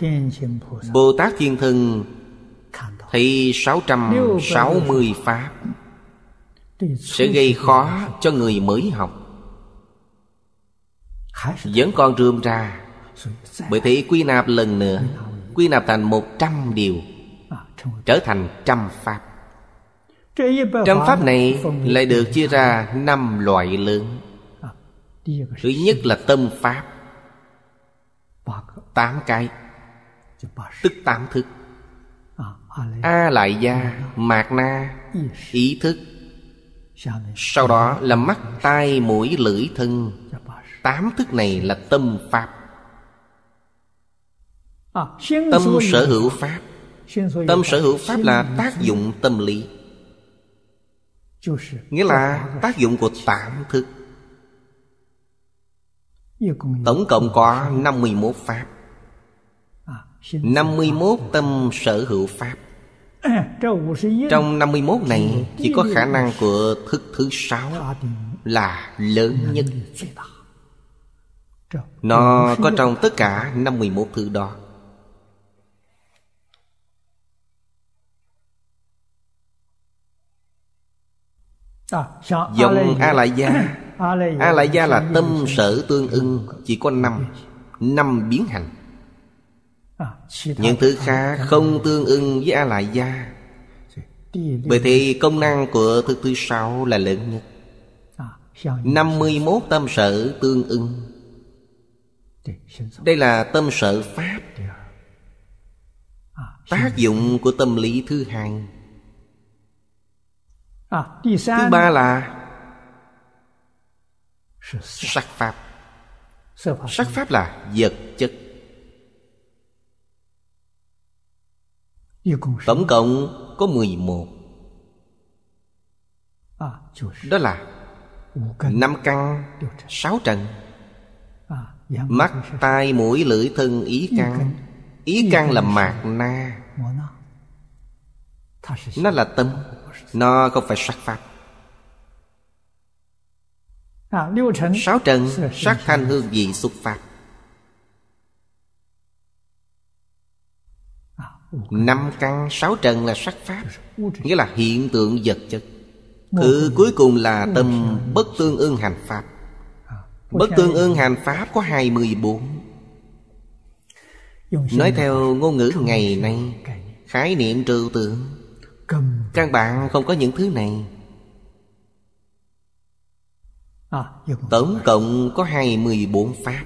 Bồ Tát Thiên Thân Thì 660 Pháp Sẽ gây khó cho người mới học Vẫn còn rươm ra Bởi thế quy nạp lần nữa Quy nạp thành 100 điều à, Trở thành trăm Pháp trong Pháp này lại được chia ra năm loại lớn Thứ nhất là tâm Pháp Tám cái Tức tám thức A lại gia Mạc na Ý thức Sau đó là mắt tai mũi lưỡi thân Tám thức này là tâm Pháp Tâm sở hữu Pháp Tâm sở hữu Pháp là tác dụng tâm lý nghĩa là tác dụng của tạm thức tổng cộng có 51 pháp 51 à, tâm sở hữu pháp Trong 51 này Chỉ có khả năng của thức thứ sáu Là lớn nhất Nó có trong tất cả 51 thứ đó Dòng ờ, A Lại Gia A Lại Gia là tâm sở tương ưng Chỉ có năm Năm biến hành ờ, Những thứ khác không tương ưng với A Lại Gia vậy thì công năng của thứ thứ sáu là lớn nhất 51 ờ, tâm sở tương ưng Đây là tâm sở Pháp Tác dụng của tâm lý thứ hai À, thứ ba là sắc pháp sắc pháp là vật chất tổng cộng có mười một à, đó là năm căn sáu trần à, mắt tai mũi lưỡi thân ý căn ý căn là mạc na nó là tâm nó không phải sắc pháp à, Sáu trần sắc thanh hương vị xuất pháp à, Năm căn sáu trần là sắc pháp Nghĩa là hiện tượng vật chất Thứ cuối cùng là tâm bất tương ưng hành pháp à, Bất tương ưng hành pháp có hai mươi bốn. Nói theo ngôn ngữ ngày nay Khái niệm trừ tượng Căn bản không có những thứ này à, Tổng cộng có 24 pháp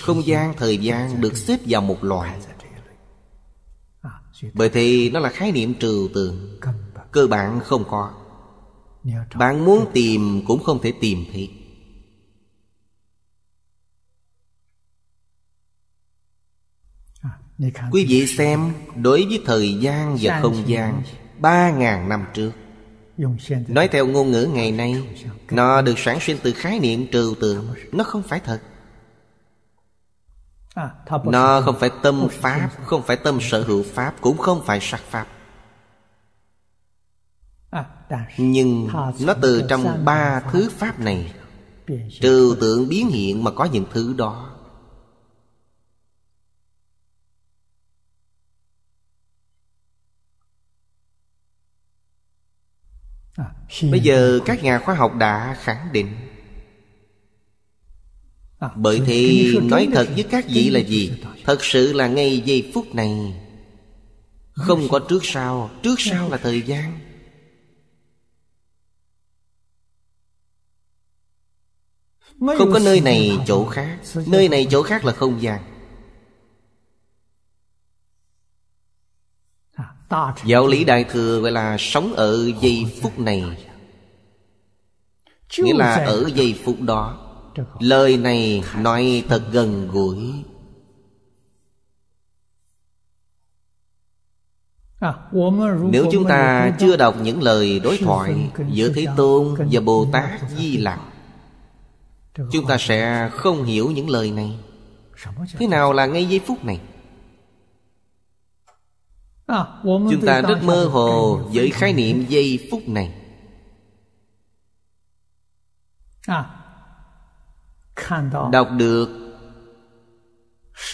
Không gian, thời gian được xếp vào một loại à, Bởi thì nó là khái niệm trừu tượng Cơ bản không có Bạn muốn tìm cũng không thể tìm thấy à, Quý vị xem Đối với thời gian và không gian ba ngàn năm trước Nói theo ngôn ngữ ngày nay Nó được sản sinh từ khái niệm trừu tượng Nó không phải thật à, Nó không phải tâm pháp Không phải tâm sở hữu pháp Cũng không phải sắc pháp à, Nhưng nó từ trong ba thứ pháp này Trừu tượng biến hiện mà có những thứ đó À, Bây giờ các nhà khoa học đã khẳng định à, Bởi thì nói thật với các vị là gì Thật sự là ngay giây phút này Không có trước sau Trước sau là thời gian Không có nơi này chỗ khác Nơi này chỗ khác là không gian Giáo lý Đại Thừa gọi là sống ở giây phút này Nghĩa là ở giây phút đó Lời này nói thật gần gũi à, Nếu chúng ta chưa đọc những lời đối thoại Giữa Thế Tôn và Bồ Tát Di Lặc Chúng ta sẽ không hiểu những lời này Thế nào là ngay giây phút này À, chúng ta rất mơ hồ với khái niệm giây phút này à, đọc được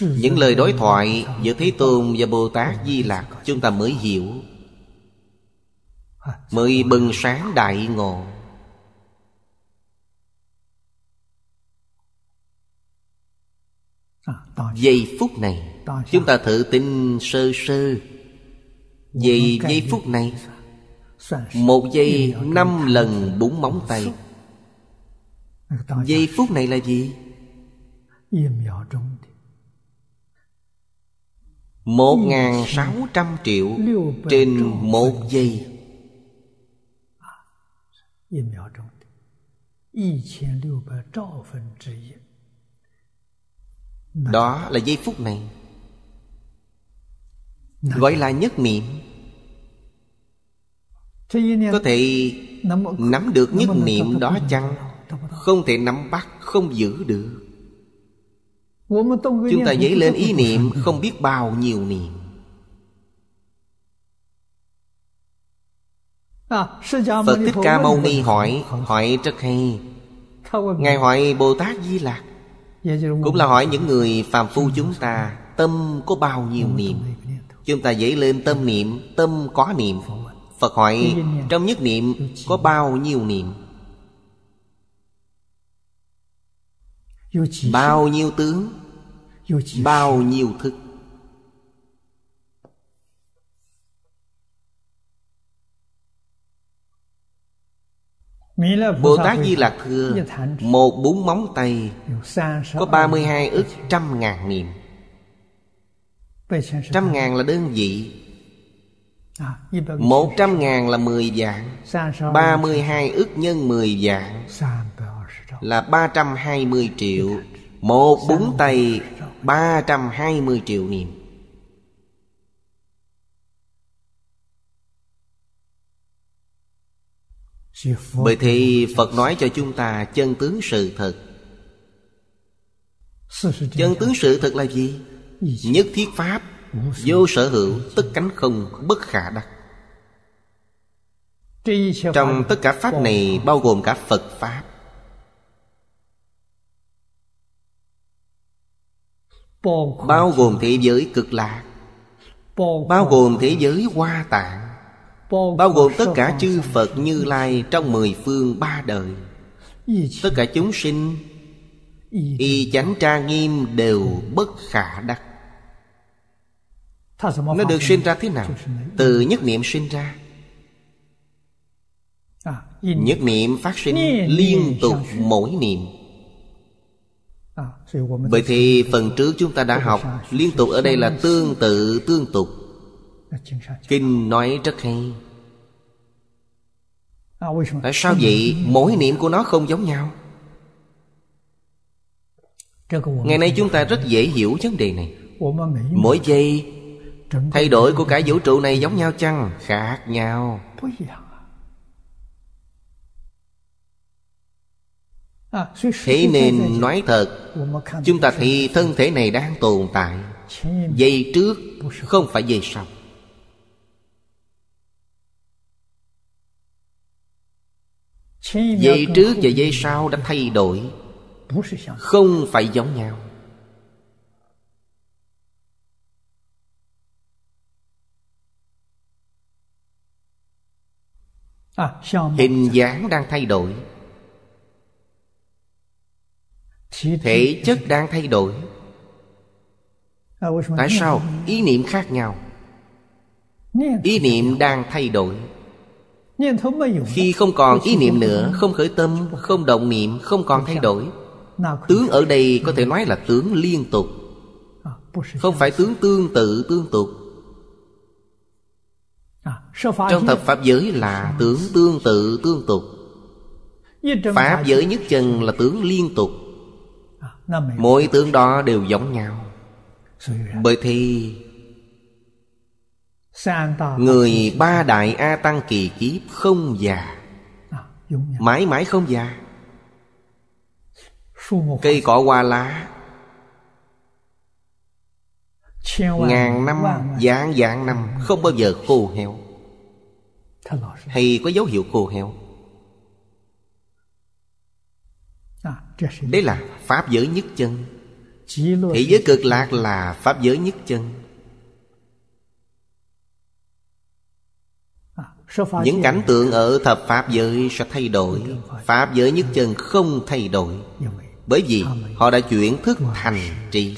những lời đối thoại giữa thế tôn và bồ tát di lạc chúng ta mới hiểu à, mới bừng sáng đại ngộ giây phút này chúng ta thử tin sơ sơ vì giây phút này Một giây năm lần búng móng tay Giây phút này là gì? Một ngàn sáu trăm triệu Trên một giây Đó là giây phút này Gọi là nhất niệm có thể nắm được nhất niệm đó chăng không thể nắm bắt không giữ được chúng ta dấy lên ý niệm không biết bao nhiêu niệm à, phật thích ca mâu ni hỏi hỏi rất hay ngài hỏi bồ tát di lạc dạ, dạ, cũng là hỏi những người phàm phu chúng ta tâm có bao nhiêu niệm chúng ta dấy lên tâm niệm tâm có niệm Phật hỏi Trong nhất niệm có bao nhiêu niệm Bao nhiêu tướng Bao nhiêu thức Bồ Tát Di Lạc thưa Một bốn móng tay Có ba mươi hai ức trăm ngàn niệm Trăm ngàn là đơn vị À, một trăm ngàn là mười dạng ba mươi hai ức nhân mười dạng Là ba trăm hai mươi triệu Một búng tay ba trăm hai mươi triệu niệm Bởi thì Phật nói cho chúng ta chân tướng sự thật Chân tướng sự thật là gì? Nhất thiết Pháp Vô sở hữu tất cánh không bất khả đắc Trong tất cả Pháp này bao gồm cả Phật Pháp Bao gồm thế giới cực lạc Bao gồm thế giới hoa tạng Bao gồm tất cả chư Phật Như Lai trong mười phương ba đời Tất cả chúng sinh Y chánh tra nghiêm đều bất khả đắc nó được sinh ra thế nào? Từ nhất niệm sinh ra à, Nhất niệm phát sinh liên tục mỗi niệm à, Vậy thì phần trước chúng ta đã học Liên tục ở đây là tương tự tương tục Kinh nói rất hay à, Tại sao vậy? Mỗi niệm của nó không giống nhau Ngày nay chúng ta rất dễ hiểu vấn đề này Mỗi giây Thay đổi của cả vũ trụ này giống nhau chăng? Khác nhau à, Thế nên nói thật Chúng ta thì thân thể này đang tồn tại Dây trước không phải dây sau Dây trước và dây sau đã thay đổi Không phải giống nhau À, hình dáng đang thay đổi thể chất đang thay đổi à, tại sao ý niệm khác nhau ý niệm đang thay đổi khi không còn ý niệm nữa không khởi tâm không động niệm không còn thay đổi tướng ở đây có thể nói là tướng liên tục à, không phải tướng tương tự tương tục À, Trong thập Pháp giới là tưởng tương tự tương tục Pháp giới nhất chân là tướng liên tục à, Mỗi tướng đó đều giống nhau Bởi thì Người ba đại A Tăng kỳ kiếp không già à, Mãi mãi không già Cây cỏ hoa lá Ngàn năm, dạng dạng năm Không bao giờ khô héo Hay có dấu hiệu khô héo à, Đấy là Pháp giới nhất chân Thế giới cực lạc là Pháp giới nhất chân à, Những cảnh tượng ở thập Pháp giới sẽ thay đổi Pháp giới nhất chân không thay đổi Bởi vì họ đã chuyển thức thành trí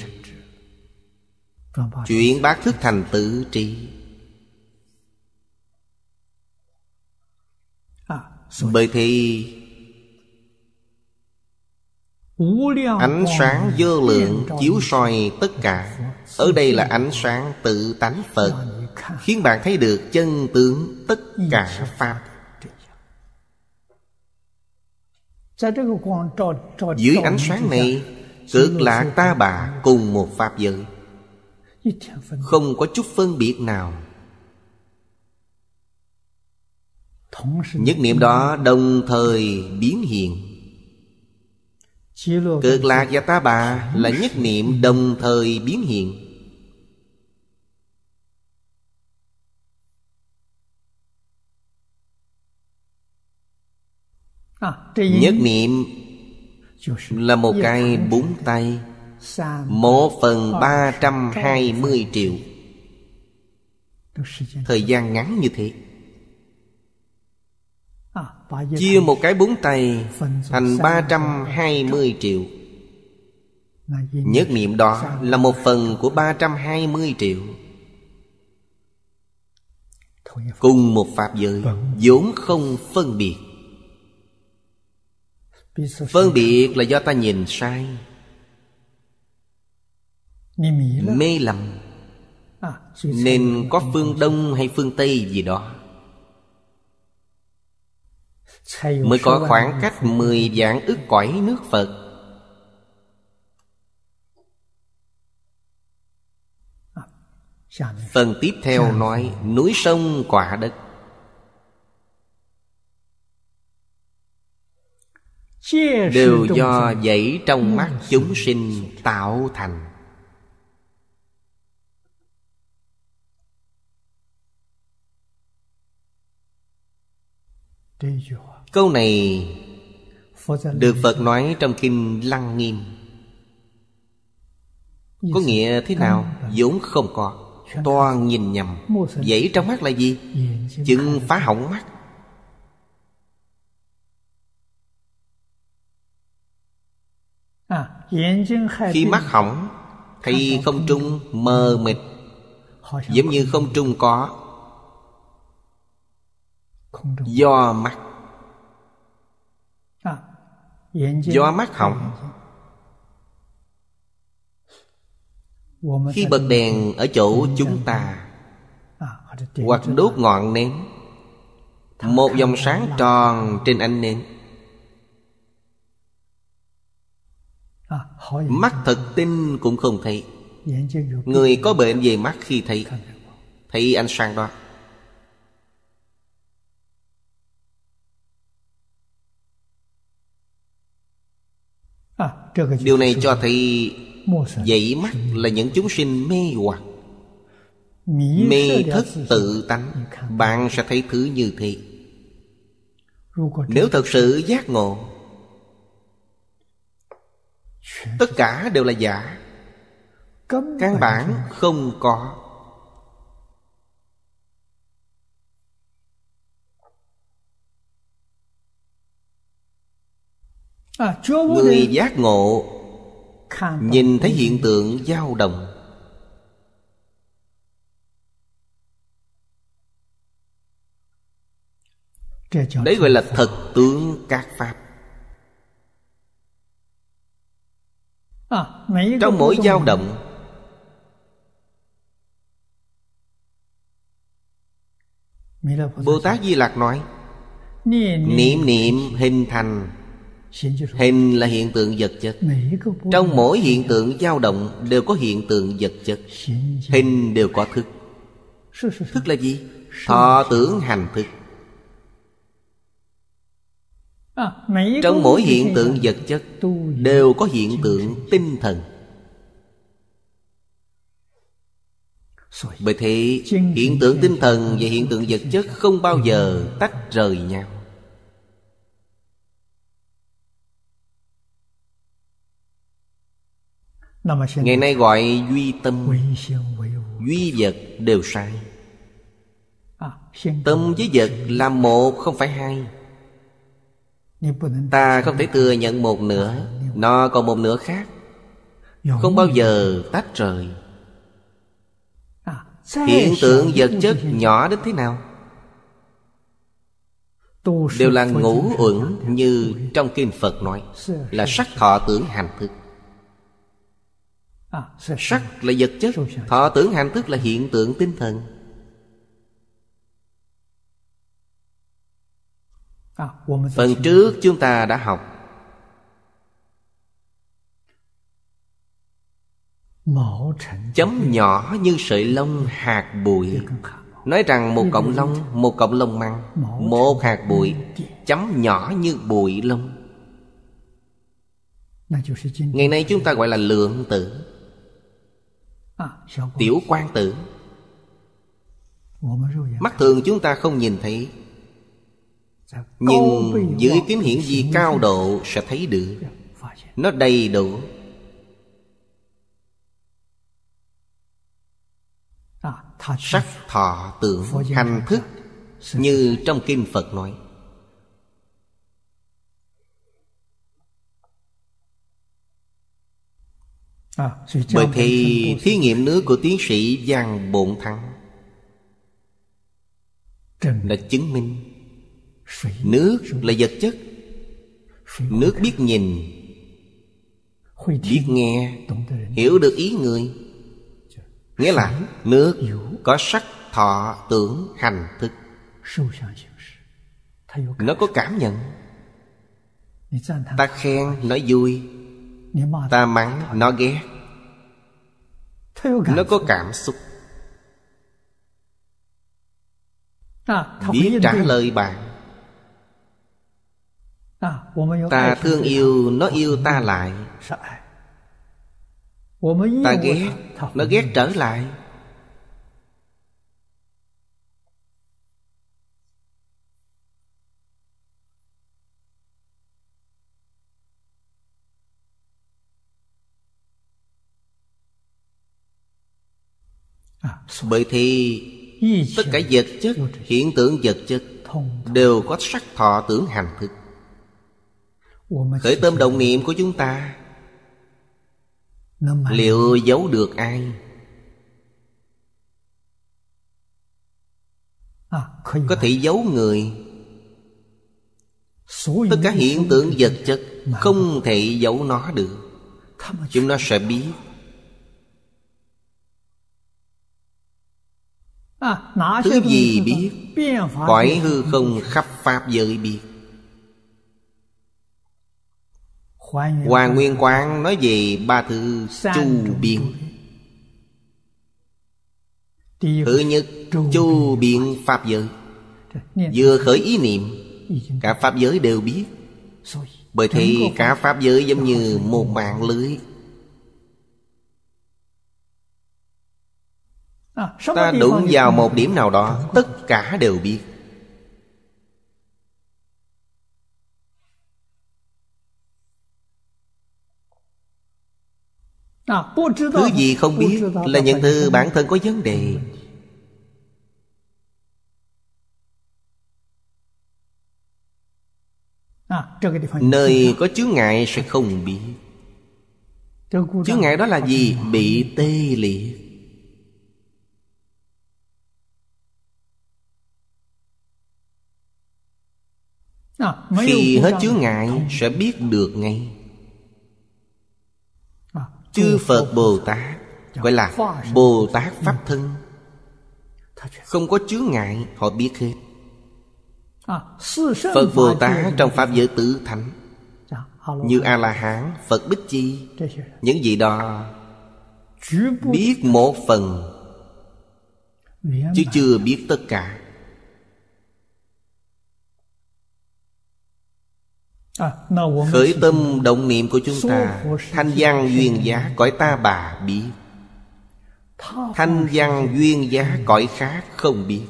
chuyển bát thức thành tự tri à, Bởi thì Ánh sáng vô lượng chiếu soi tất cả Ở đây là ánh sáng tự tánh Phật Khiến bạn thấy được chân tướng tất cả Pháp Dưới ánh sáng này Cực lạc ta bà cùng một Pháp giới không có chút phân biệt nào nhất niệm đó đồng thời biến hiện cực lạc và ta bà là nhất niệm đồng thời biến hiện à, nhất niệm là một cái búng tay một phần ba trăm hai mươi triệu Thời gian ngắn như thế à, Chia một cái búng tay Thành ba trăm hai mươi triệu Nhất niệm đó là một phần của ba trăm hai mươi triệu à, Cùng một Pháp giới vâng. vốn không phân biệt Phân biệt là do ta nhìn sai mê lầm à, nên có phương đông hay phương tây gì đó mới có khoảng cách mười vạn ức cõi nước phật à, phần tiếp theo nói núi sông quả đất đều do dãy trong mắt chúng sinh tạo thành Câu này được Phật nói trong Kinh Lăng Nghiêm Có nghĩa thế nào? vốn không có Toàn nhìn nhầm Vậy trong mắt là gì? Chừng phá hỏng mắt à, Khi mắt hỏng Thì không trung mờ mịt Giống như không trung có do mắt à, do mắt hỏng khi bật đèn ở chỗ chúng ta à, hoặc đốt ngọn nến một dòng sáng tròn trên ánh nến à, mắt thật tinh cũng không thấy người có bệnh về mắt khi thấy thấy ánh sáng đó Điều này cho thấy Dậy mắt là những chúng sinh mê hoặc Mê thất tự tánh Bạn sẽ thấy thứ như thế Nếu thật sự giác ngộ Tất cả đều là giả Căn bản không có À, người giác ngộ nhìn thấy hiện tượng dao động đấy gọi là thật tướng các pháp à, trong mỗi dao động bồ tát di lặc nói niệm niệm hình thành hình là hiện tượng vật chất trong mỗi hiện tượng dao động đều có hiện tượng vật chất hình đều có thức thức là gì thọ tưởng hành thức à, trong mỗi hiện tượng vật chất đều có hiện tượng tinh thần bởi thế hiện tượng tinh thần và hiện tượng vật chất không bao giờ tách rời nhau Ngày nay gọi duy tâm Duy vật đều sai à, Tâm với vật là một không phải hai Ta không thể thừa nhận một nửa à, Nó còn một nửa khác Không bao giờ tách rời à, Hiện tượng vật chất nhỏ đến thế nào Đều là ngũ uẩn như trong kinh Phật nói Là sắc thọ tưởng hành thức À, sắc là vật chất thọ tưởng hành thức là hiện tượng tinh thần à, phần trước chúng ta đã học chấm nhỏ như sợi lông hạt bụi nói rằng một cọng lông một cọng lông măng một hạt bụi chấm nhỏ như bụi lông ngày nay chúng ta gọi là lượng tử À, Tiểu quan tử Mắt thường chúng ta không nhìn thấy Nhưng dưới kiếm hiển di cao độ sẽ thấy được dạ, Nó đầy đủ à, Sắc thọ tưởng hành thức Như trong Kinh Phật nói À, bởi thì thí nghiệm nước của tiến sĩ Giang Bộn Thắng là chứng minh Nước là vật chất Nước biết nhìn Biết nghe Hiểu được ý người Nghĩa là nước có sắc thọ tưởng hành thức Nó có cảm nhận Ta khen, nói vui ta mắng nó ghét nó có cảm xúc à, biết trả lời bạn à, ta thương yêu nó yêu ta lại ta ghét nó ghét trở lại Bởi thì tất cả vật chất, hiện tượng vật chất Đều có sắc thọ tưởng hành thức Khởi tâm đồng niệm của chúng ta Liệu giấu được ai? Có thể giấu người Tất cả hiện tượng vật chất Không thể giấu nó được Chúng nó sẽ biết Thứ à, gì biết Cõi hư không khắp Pháp giới biết Hòa Nguyên quang nói về ba thứ chu biến. Thứ nhất chu biến Pháp giới Vừa khởi ý niệm Cả Pháp giới đều biết Bởi thế cả Pháp giới giống như một mạng lưới À, ta đụng vào một điểm nào đó tất cả đều biết à, thứ gì không biết là nhận thứ bản thân có vấn đề à, nơi có chướng ngại sẽ không biết chướng ngại đó là gì bị tê liệt Ờ, Khi hết chứa ngại sẽ biết được ngay ờ, Chư Phật Bồ Tát dạ. Gọi là Bồ Tát Pháp ừ. Thân Không có chướng ngại họ biết hết ờ, Phật Bồ Tát trong Pháp giới tứ thánh dạ, Như A-la-hán, Phật Bích Chi Những gì đó Biết một phần Chứ chưa biết tất cả À, khởi tâm động niệm của chúng ta thanh văn duyên giá cõi ta bà biết thanh văn duyên giá cõi khác không biết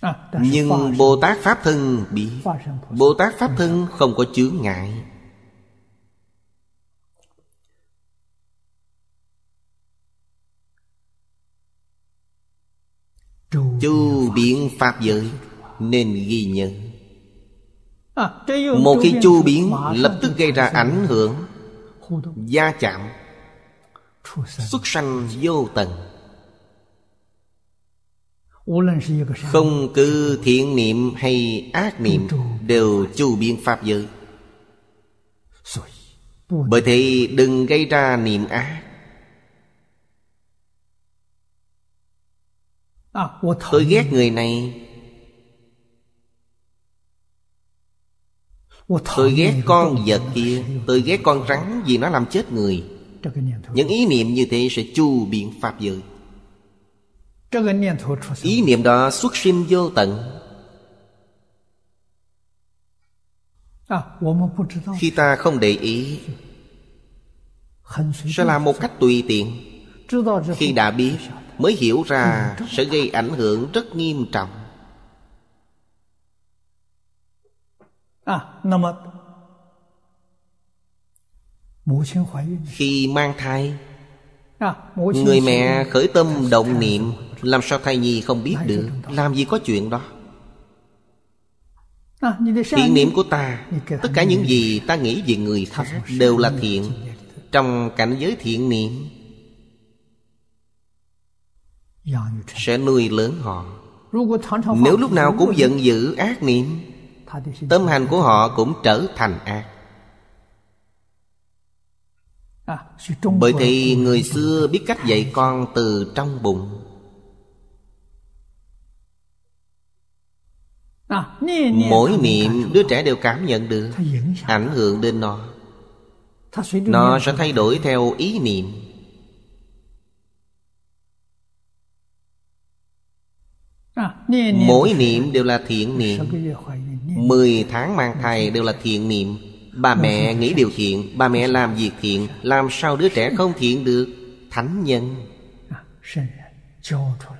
à, nhưng bồ tát pháp thân biết bồ tát pháp thân không có chướng ngại chu biện pháp giới nên ghi nhớ à, một khi chu biến lập tức gây ra ảnh hưởng gia chạm xuất sanh vô tận không cứ thiện niệm hay ác niệm đều chu biến pháp giới bởi thế đừng gây ra niệm ác à, tôi ghét người này Tôi ghét con vật kia Tôi ghét con rắn vì nó làm chết người Những ý niệm như thế sẽ chu biện Pháp giới Ý niệm đó xuất sinh vô tận à, Khi ta không để ý Sẽ là một cách tùy tiện Khi đã biết Mới hiểu ra sẽ gây ảnh hưởng rất nghiêm trọng À, khi mang thai à, người mẹ khởi tâm động niệm làm sao thai nhi không biết được làm gì có chuyện đó à, thiện niệm của ta tất cả những gì ta nghĩ về người khác đều là thiện trong cảnh giới thiện niệm dạ, sẽ nuôi lớn họ nếu lúc nào cũng giận dữ ác niệm tâm hành của họ cũng trở thành ác bởi thì người xưa biết cách dạy con từ trong bụng Mỗi niệm đứa trẻ đều cảm nhận được Ảnh hưởng đến nó Nó sẽ thay đổi theo ý niệm Mỗi niệm đều là thiện niệm Mười tháng mang thai đều là thiện niệm Bà mẹ nghĩ điều thiện Bà mẹ làm việc thiện Làm sao đứa trẻ không thiện được Thánh nhân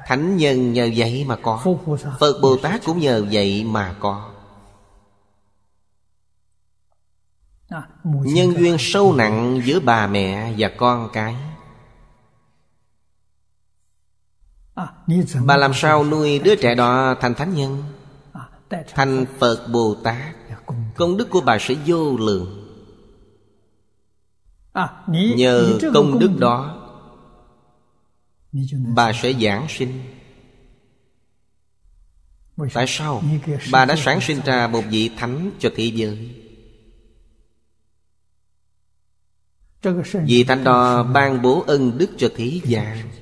Thánh nhân nhờ vậy mà có Phật Bồ Tát cũng nhờ vậy mà có Nhân duyên sâu nặng giữa bà mẹ và con cái Bà làm sao nuôi đứa trẻ đó thành thánh nhân thành phật bồ tát dạ, công đức của bà sẽ vô lượng à, nhờ công đức đó bà sẽ giảng sinh tại sao bà đã sáng sinh ra một vị thánh cho thế giới vị thánh đó ban bố ân đức cho thế gian dạ.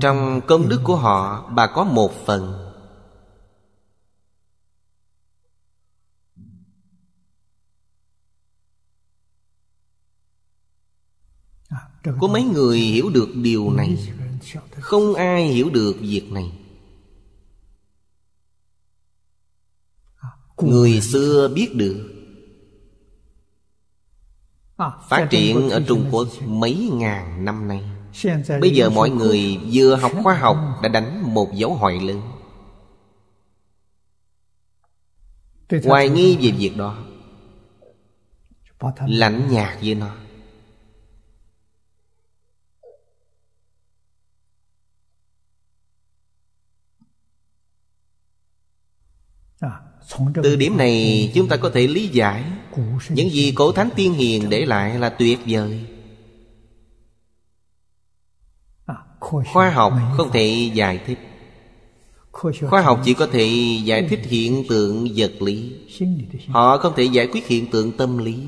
trong công đức của họ bà có một phần à, có mấy người hiểu được điều này không ai hiểu được việc này à, người xưa biết được à, phát triển ở trung quốc mấy ngàn năm nay Bây giờ mọi người vừa học khoa học đã đánh một dấu hỏi lớn Hoài nghi về việc đó Lạnh nhạt với nó à, Từ điểm này chúng ta có thể lý giải Những gì cổ thánh tiên hiền để lại là tuyệt vời khoa học không thể giải thích khoa học chỉ có thể giải thích ừ. hiện tượng vật lý họ không thể giải quyết hiện tượng tâm lý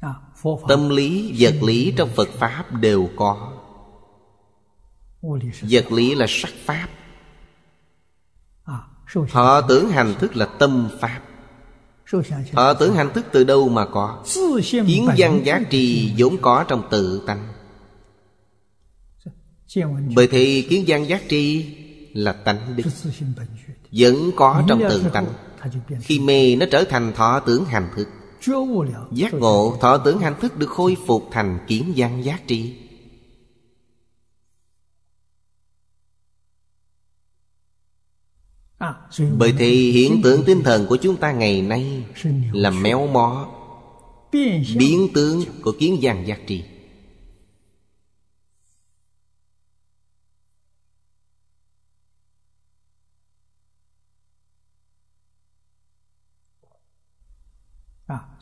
à, tâm lý vật lý trong phật pháp đều có vật lý là sắc pháp à, họ tưởng hành thức là tâm pháp Họ tưởng hành thức từ đâu mà có Kiến văn giá trị vốn có trong tự tánh Bởi thì kiến văn giá trị là tánh đức Vẫn có trong tự tánh Khi mê nó trở thành thọ tưởng hành thức Giác ngộ thọ tưởng hành thức được khôi phục thành kiến văn giá trị Bởi thế hiện tượng tinh thần của chúng ta ngày nay Là méo mó Biến tướng của kiến giang giác trị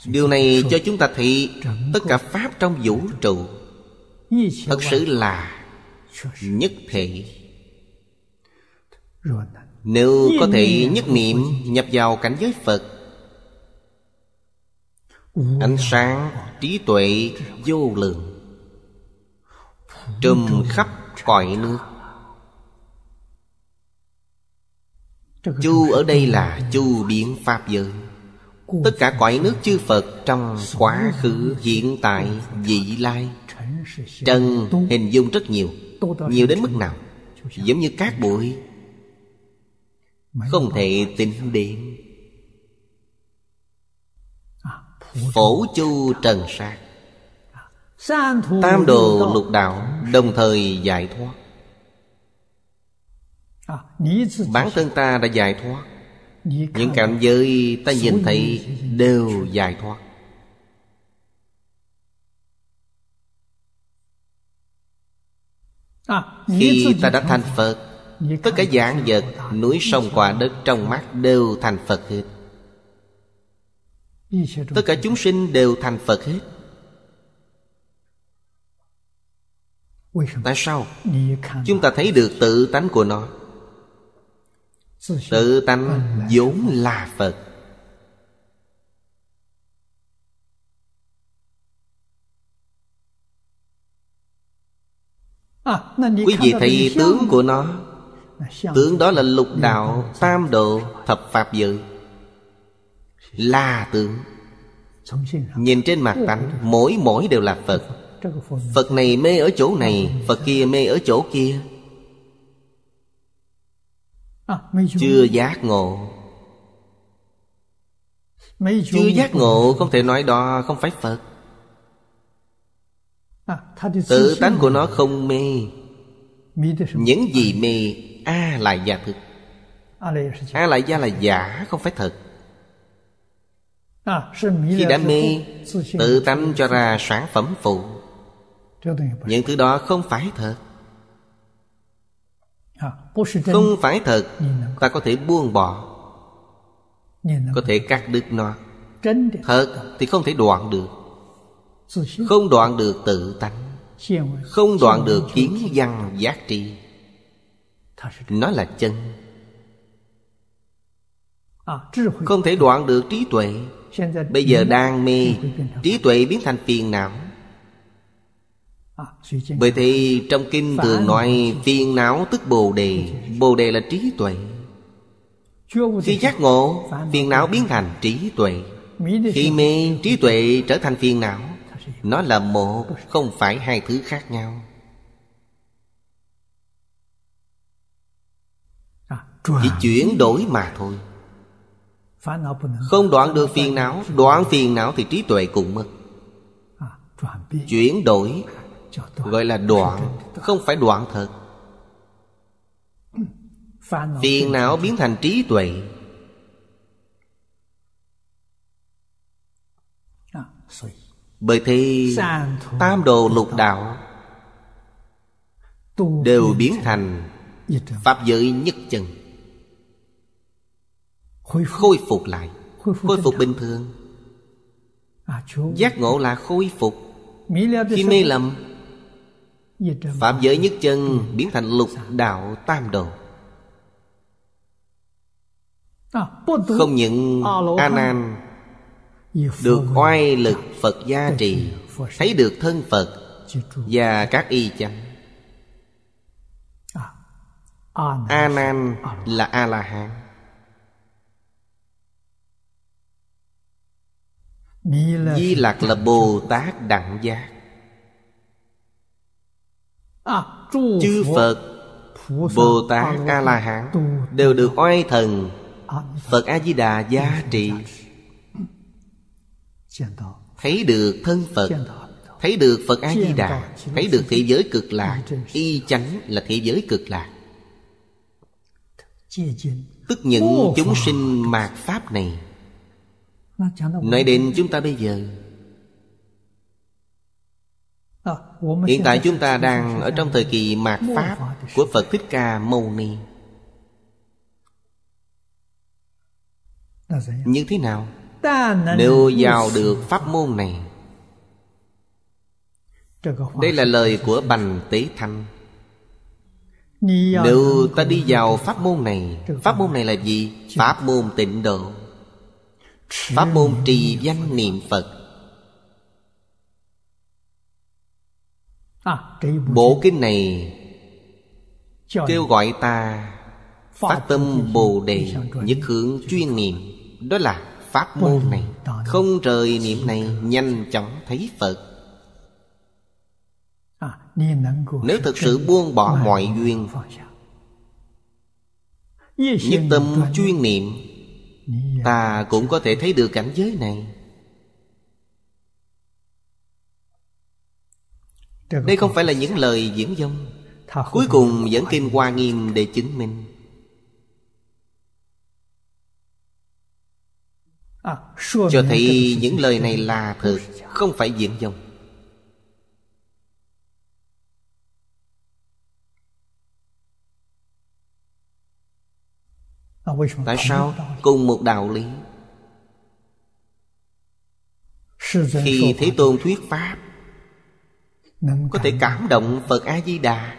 Điều này cho chúng ta thị Tất cả Pháp trong vũ trụ Thật sự là Nhất thể nếu có thể nhất niệm nhập vào cảnh giới Phật Ánh sáng, trí tuệ, vô lượng Trùm khắp cõi nước Chu ở đây là chu biến Pháp giới Tất cả cõi nước chư Phật Trong quá khứ, hiện tại, vị lai Trần hình dung rất nhiều Nhiều đến mức nào Giống như cát bụi không thể tính đến à, Phổ chu trần sát Tam đồ lục đạo Đồng thời giải thoát à, Bản thân ta đã giải thoát Những cảm giới ta nhìn thấy Đều giải thoát à, Khi ta đã thành Phật Tất cả dạng vật Núi sông quả đất trong mắt đều thành Phật hết Tất cả chúng sinh đều thành Phật hết Tại sao? Chúng ta thấy được tự tánh của nó Tự tánh vốn là Phật Quý vị thấy tướng của nó Tướng đó là lục đạo Tam độ thập Pháp dự Là tướng Nhìn trên mặt tánh Mỗi mỗi đều là Phật Phật này mê ở chỗ này Phật kia mê ở chỗ kia Chưa giác ngộ Chưa giác ngộ không thể nói đó không phải Phật Tự tánh của nó không mê Những gì mê a lại gia thực a lại gia là giả không phải thật khi đã mê tự tánh cho ra sản phẩm phụ những thứ đó không phải thật à, không phải thật ta có thể buông bỏ có thể cắt đứt nó thật thì không thể đoạn được không đoạn được tự tánh không đoạn được kiến văn giác tri nó là chân à, không thể đoạn được trí tuệ bây giờ đang mê trí tuệ biến thành phiền não à, bởi thế trong kinh thường nói phiền não tức bồ đề bồ đề là trí tuệ khi giác ngộ phiền não biến thành trí tuệ khi mê trí tuệ trở thành phiền não nó là một không phải hai thứ khác nhau Chỉ chuyển đổi mà thôi Không đoạn được phiền não Đoạn phiền não thì trí tuệ cũng mất Chuyển đổi Gọi là đoạn Không phải đoạn thật Phiền não biến thành trí tuệ Bởi thế Tam đồ lục đạo Đều biến thành Pháp giới nhất chừng khôi phục lại khôi phục bình thường à, giác ngộ là khôi phục khi mê lầm phạm giới nhất chân ừ. biến thành lục đạo tam đồ. À, không những a nan được oai lực phật gia trì thấy được thân phật và các y chánh à, a nan là a la hán Di Lạc là Bồ Tát Đẳng Giác à, Chư Phật Bồ Tát A-la-hán Đều được oai thần à, dạ. Phật A-di-đà gia dạ, dạ, trị Thấy được thân Phật Thấy được Phật A-di-đà Thấy được thế giới cực lạc Y chánh là thế giới cực lạc Tức những chúng sinh mạt Pháp này Nói đến chúng ta bây giờ ờ, Hiện tại chúng ta đang ở trong thời kỳ mạt Pháp Của Phật Thích Ca Mâu Ni Như thế nào Nếu vào được pháp môn này Đây là lời của Bành Tế Thanh Nếu ta đi vào pháp môn này Pháp môn này là gì? Pháp môn tịnh độ Pháp môn trì danh niệm Phật à, Bộ kinh này Kêu gọi ta Phát tâm Bồ Đề Nhất hướng chuyên niệm Đó là pháp môn này Không rời niệm này Nhanh chóng thấy Phật Nếu thực sự buông bỏ mọi duyên Nhất tâm chuyên niệm ta cũng có thể thấy được cảnh giới này đây không phải là những lời diễn dông cuối cùng dẫn kinh hoa nghiêm để chứng minh à, cho thấy những lời này là thật không phải diễn dông Tại sao? Cùng một đạo lý Khi Thế Tôn thuyết Pháp Có thể cảm động Phật A-di-đà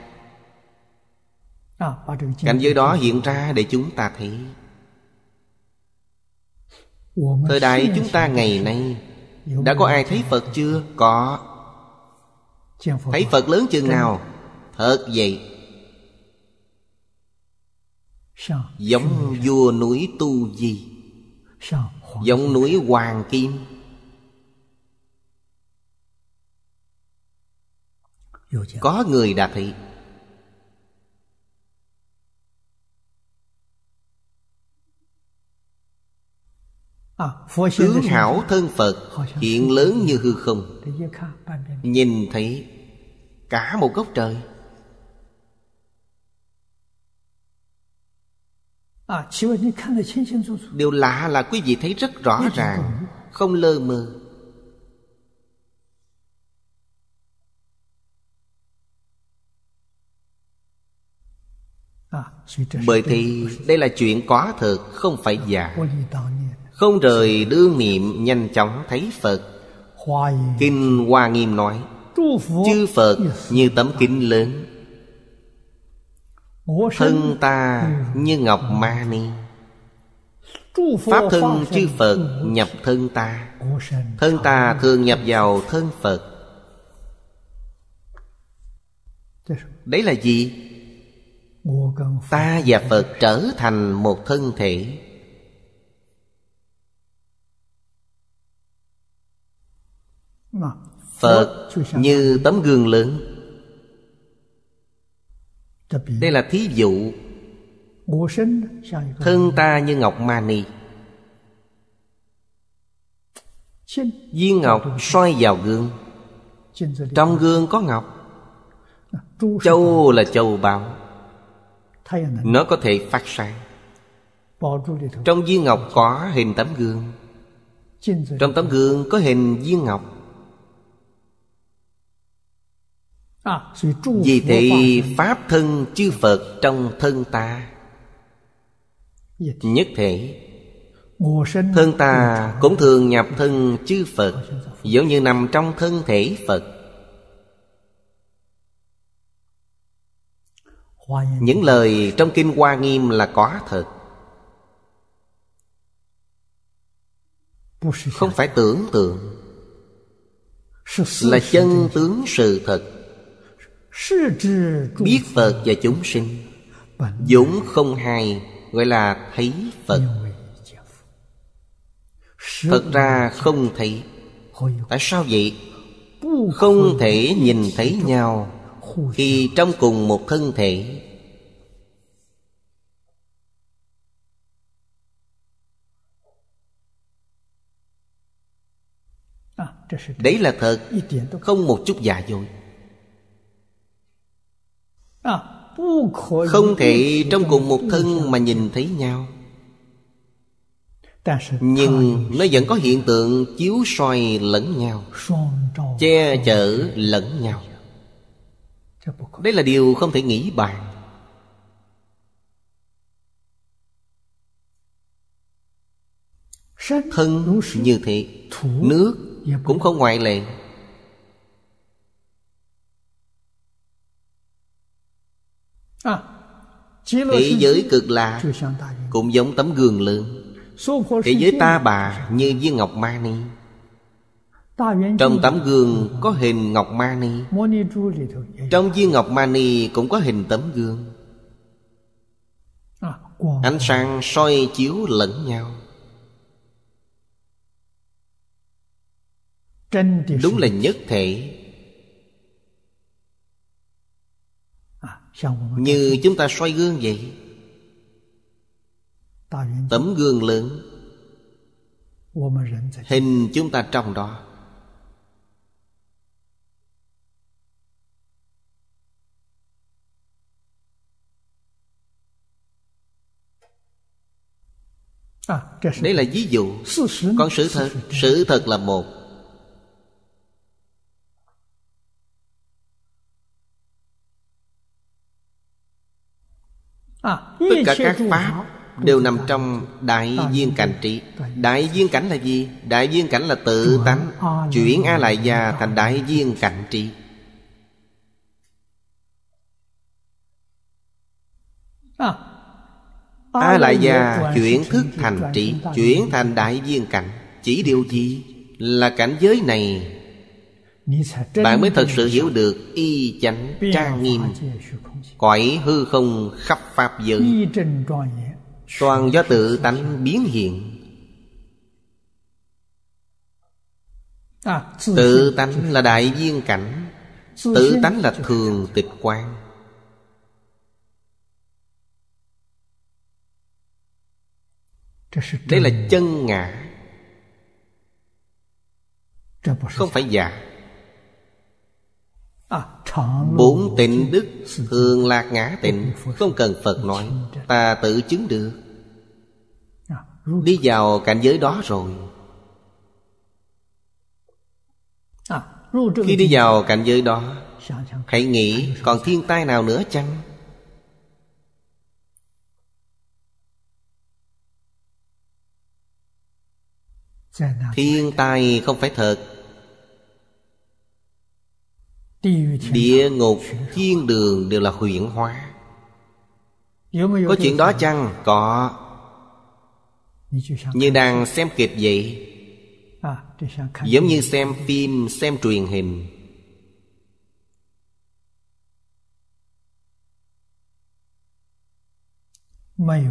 à, Cảnh giới đó hiện ra để chúng ta thấy Thời đại chúng ta ngày nay Đã có ai thấy Phật chưa? Có Thấy Phật lớn chừng nào? Thật vậy giống vua núi tu di giống núi hoàng kim có người đạt thị à, tướng hảo thân phật hiện lớn như hư không nhìn thấy cả một góc trời À, điều lạ là quý vị thấy rất rõ ràng không lơ mơ à, bởi thì đây là chuyện quá thực không phải à, giả không rời đương niệm nhanh chóng thấy phật kinh hoa nghiêm nói chư phật như tấm kính lớn thân ta ừ. như ngọc ma ni pháp thân chư phật nhập thân ta thân ta thường nhập vào thân phật đấy là gì ta và phật trở thành một thân thể phật như tấm gương lớn đây là thí dụ Thân ta như ngọc mani Viên ngọc soi vào gương Trong gương có ngọc à, Châu là châu báu Nó có thể phát sáng Trong viên ngọc có hình tấm gương Trong tấm gương có hình viên ngọc À, Vì thị Pháp thân chư Phật trong thân ta dạ. Nhất thể Thân ta cũng thường nhập thân chư Phật Giống như nằm trong thân thể Phật Những lời trong Kinh Hoa Nghiêm là có thật Không phải tưởng tượng Là chân tướng sự thật biết phật và chúng sinh dũng không hài gọi là thấy phật thật ra không thấy tại sao vậy không thể nhìn thấy nhau khi trong cùng một thân thể à, đấy là thật không một chút giả dối không thể trong cùng một thân mà nhìn thấy nhau Nhưng nó vẫn có hiện tượng chiếu soi lẫn nhau Che chở lẫn nhau Đây là điều không thể nghĩ bàn Thân như thế Nước cũng không ngoại lệ Thế giới cực lạ Cũng giống tấm gương lớn Thế giới ta bà như viên ngọc ma ni Trong tấm gương có hình ngọc ma ni Trong viên ngọc ma ni cũng có hình tấm gương Ánh sáng soi chiếu lẫn nhau Đúng là nhất thể Như chúng ta soi gương vậy Tấm gương lớn Hình chúng ta trong đó à, đây là ví dụ Còn sự thật Sự thật là một À, tất cả các pháp đều nằm trong đại viên cảnh trị đại viên cảnh là gì đại viên cảnh là tự tánh chuyển a lại gia thành đại viên cảnh trị à, a lại gia chuyển thức thành trị chuyển thành đại viên cảnh chỉ điều gì là cảnh giới này bạn mới thật sự hiểu được y chánh trang nghiêm cõi hư không khắp pháp giới toàn do tự tánh biến hiện tự tánh là đại viên cảnh tự tánh là thường tịch quan đây là chân ngã không phải giả Bốn tịnh đức thường lạc ngã tịnh Không cần Phật nói Ta tự chứng được Đi vào cảnh giới đó rồi Khi đi vào cảnh giới đó Hãy nghĩ còn thiên tai nào nữa chăng Thiên tai không phải thật Địa ngục thiên đường đều là huyễn hóa Có chuyện đó chăng? Có Như đang xem kịch vậy à, Giống như xem phim, xem truyền hình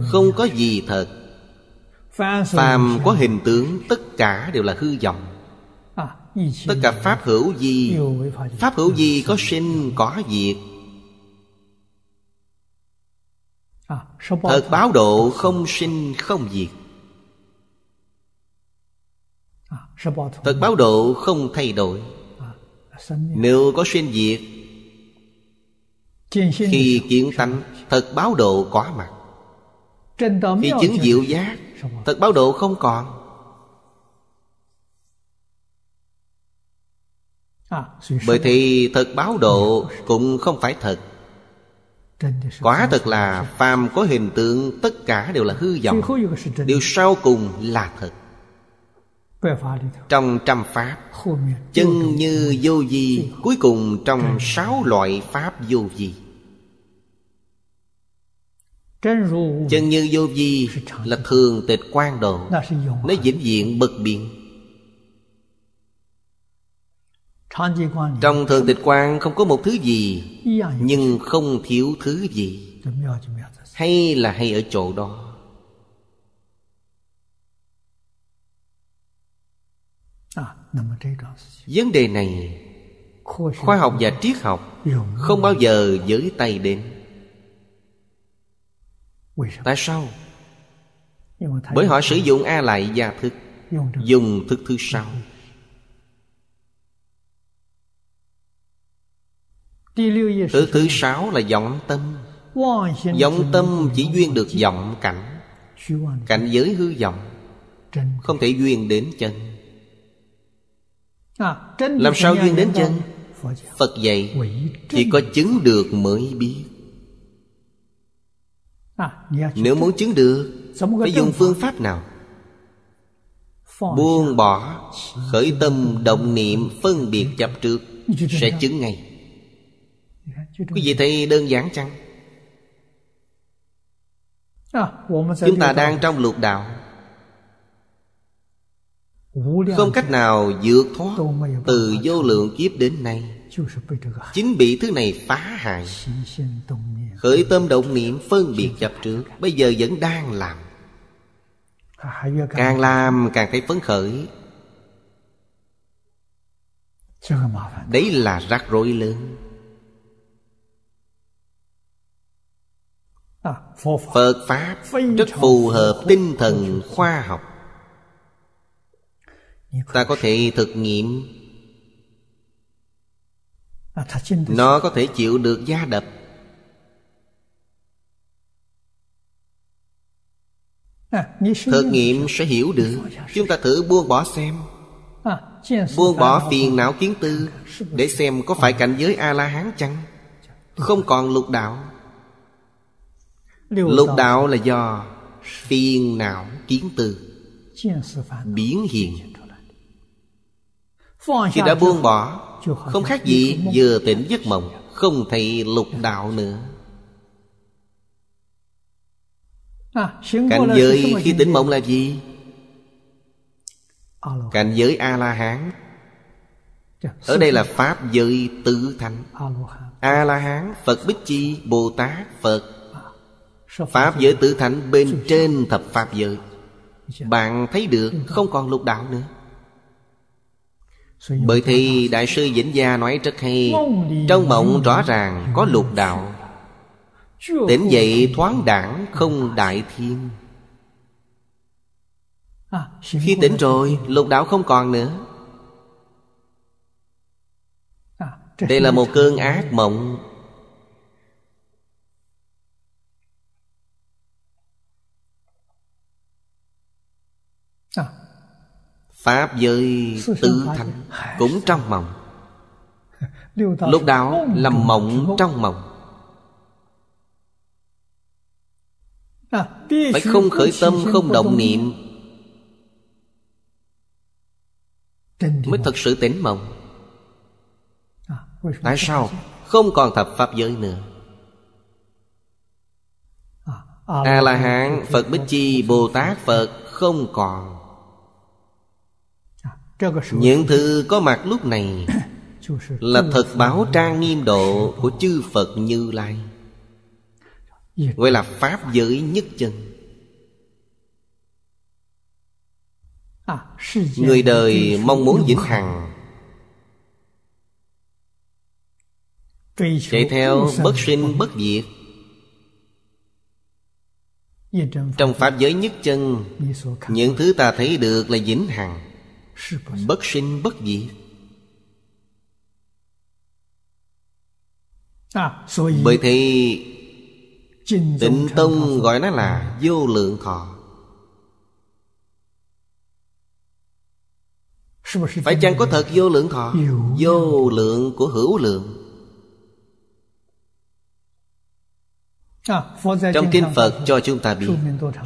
Không có gì thật Phàm có hình tướng Tất cả đều là hư vọng tất cả pháp hữu gì pháp hữu gì có sinh có diệt thật báo độ không sinh không diệt thật báo độ không thay đổi nếu có sinh diệt khi kiến tánh thật báo độ có mặt khi chứng diệu giác thật báo độ không còn À, Bởi thì thật báo độ dạ, cũng không phải thật quá thật là phàm có hình tượng tất cả đều là hư vọng Điều sau cùng là thật Trong trăm pháp Chân như vô vi Cuối cùng trong sáu loại pháp vô vi Chân như vô vi là thường tịch quan độ Nó vĩnh diện bậc biện Trong thường tịch quan không có một thứ gì à, à. Nhưng không thiếu thứ gì Hay là hay ở chỗ đó à, Vấn đề này Khoa học và triết học Không bao giờ giới tay đến Tại sao? Bởi họ sử dụng A lại gia thức Dùng thức thứ sau Thứ thứ sáu là vọng tâm Vọng tâm chỉ duyên được vọng cảnh Cảnh giới hư vọng Không thể duyên đến chân à, Làm sao duyên đến chân Phật dạy Chỉ có chứng được mới biết à, Nếu muốn chứng được Phải dùng phương pháp nào Buông bỏ Khởi tâm động niệm Phân biệt chấp trước Sẽ chứng ngay quý vị thấy đơn giản chăng à, chúng ta đang trong lục đạo không cách nào vượt thoát từ vô lượng kiếp đến nay à. chính bị thứ này phá hại khởi tâm động niệm phân biệt chập trước à. bây giờ vẫn đang làm càng làm càng thấy phấn khởi đấy là rắc rối lớn phật pháp rất phù hợp tinh thần khoa học ta có thể thực nghiệm nó có thể chịu được gia đập à, thực nghiệm sẽ hiểu được chúng ta thử buông bỏ xem à, buông bỏ phiền não kiến tư để xem có phải cảnh giới a la hán chăng không còn lục đạo Lục đạo là do phiền não kiến tư Biến hiện Khi đã buông bỏ Không khác gì vừa tỉnh giấc mộng Không thấy lục đạo nữa à, Cảnh giới khi tỉnh mộng là gì? Cảnh giới A-la-hán dạ, Ở đây là Pháp giới tự thành A-la-hán, Phật Bích Chi, Bồ-Tát, Phật Pháp giới tự thánh bên trên thập Pháp giới Bạn thấy được không còn lục đạo nữa Bởi thì Đại sư Vĩnh Gia nói rất hay Trong mộng rõ ràng có lục đạo Tỉnh dậy thoáng đảng không đại thiên Khi tỉnh rồi lục đạo không còn nữa Đây là một cơn ác mộng Pháp giới tứ thánh Cũng trong mộng Lúc đó là mộng trong mộng à, Phải không khởi tâm không động niệm Mới thật sự tỉnh mộng à, Tại sao không còn thập pháp giới nữa à, A-la-hán, Phật Bích Chi, Bồ Tát, Phật không còn những thứ có mặt lúc này Là thật báo trang nghiêm độ Của chư Phật Như Lai Gọi là Pháp giới nhất chân à, Người đời mong muốn vĩnh hằng Chạy theo bất sinh bất diệt Trong Pháp giới nhất chân Những thứ ta thấy được là vĩnh hằng bất sinh bất diệt à, bởi thế tịnh tông gọi nó là vô lượng thọ phải chăng có thật vô lượng thọ vô lượng của hữu lượng à, trong kinh phật cho chúng ta biết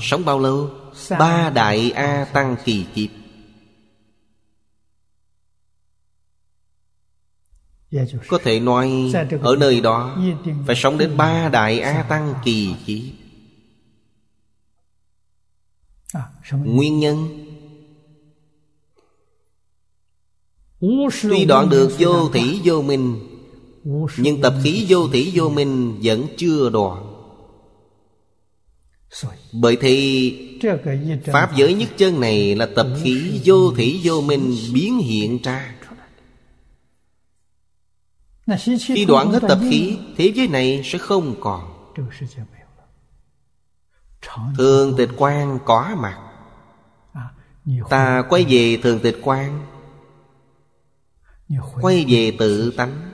sống bao lâu ba đại a tăng kỳ kiếp Có thể nói ở nơi đó Phải sống đến ba đại A Tăng kỳ khí à, Nguyên nhân Tuy đoạn được vô thủy vô minh Nhưng tập khí vô thủy vô minh vẫn chưa đoạn Bởi thì Pháp giới nhất chân này là tập khí vô thủy vô minh biến hiện ra khi đoạn hết tập khí Thế giới này sẽ không còn Thường tịch quan có mặt Ta quay về thường tịch quan Quay về tự tánh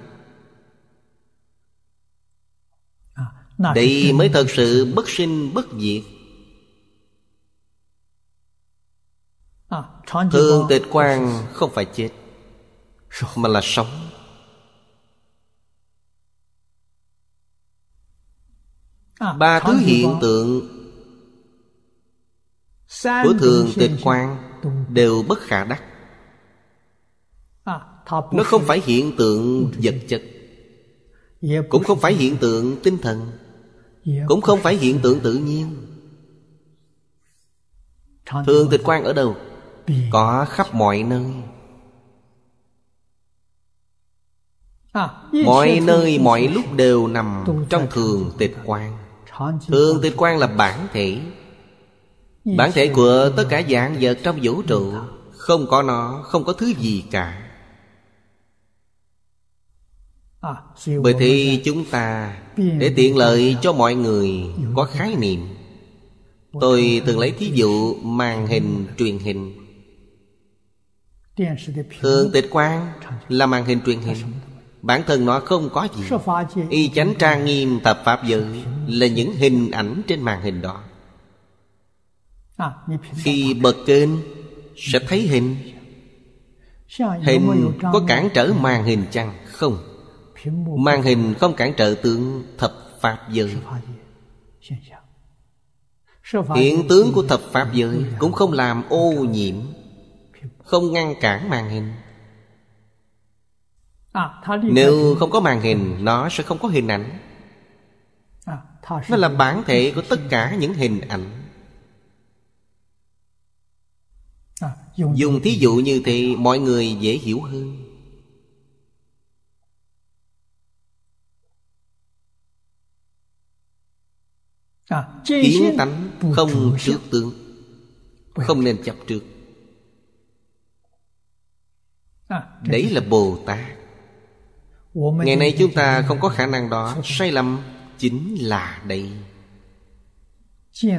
Đây mới thật sự bất sinh bất diệt Thường tịch quan không phải chết Mà là sống À, ba thứ hiện tượng của thường tịch quan đều bất khả đắc à, nó không phải hiện tượng vật chất cũng không phải hiện tượng tinh thần cũng không phải hiện tượng tự nhiên thường tịch quan ở đâu có khắp mọi nơi à, mọi nơi mọi lúc đều nằm trong thường tịch quan Thường tịch quan là bản thể Bản thể của tất cả dạng vật trong vũ trụ Không có nó, không có thứ gì cả Bởi thì chúng ta Để tiện lợi cho mọi người Có khái niệm Tôi từng lấy thí dụ màn hình truyền hình Thường tịch quan là màn hình truyền hình Bản thân nó không có gì Y chánh trang nghiêm tập Pháp giới Là những hình ảnh trên màn hình đó Khi bật kênh Sẽ thấy hình Hình có cản trở màn hình chăng? Không Màn hình không cản trở tượng thập Pháp giới Hiện tướng của thập Pháp giới Cũng không làm ô nhiễm Không ngăn cản màn hình À, Nếu không có màn hình Nó sẽ không có hình ảnh à, Nó là bản thể của tất cả những hình ảnh à, Dùng thí dụ như thì Mọi người dễ hiểu hơn Kiến tánh không trước tướng Không nên chập trước Đấy là Bồ Tát ngày nay chúng ta không có khả năng đó sai lầm chính là đây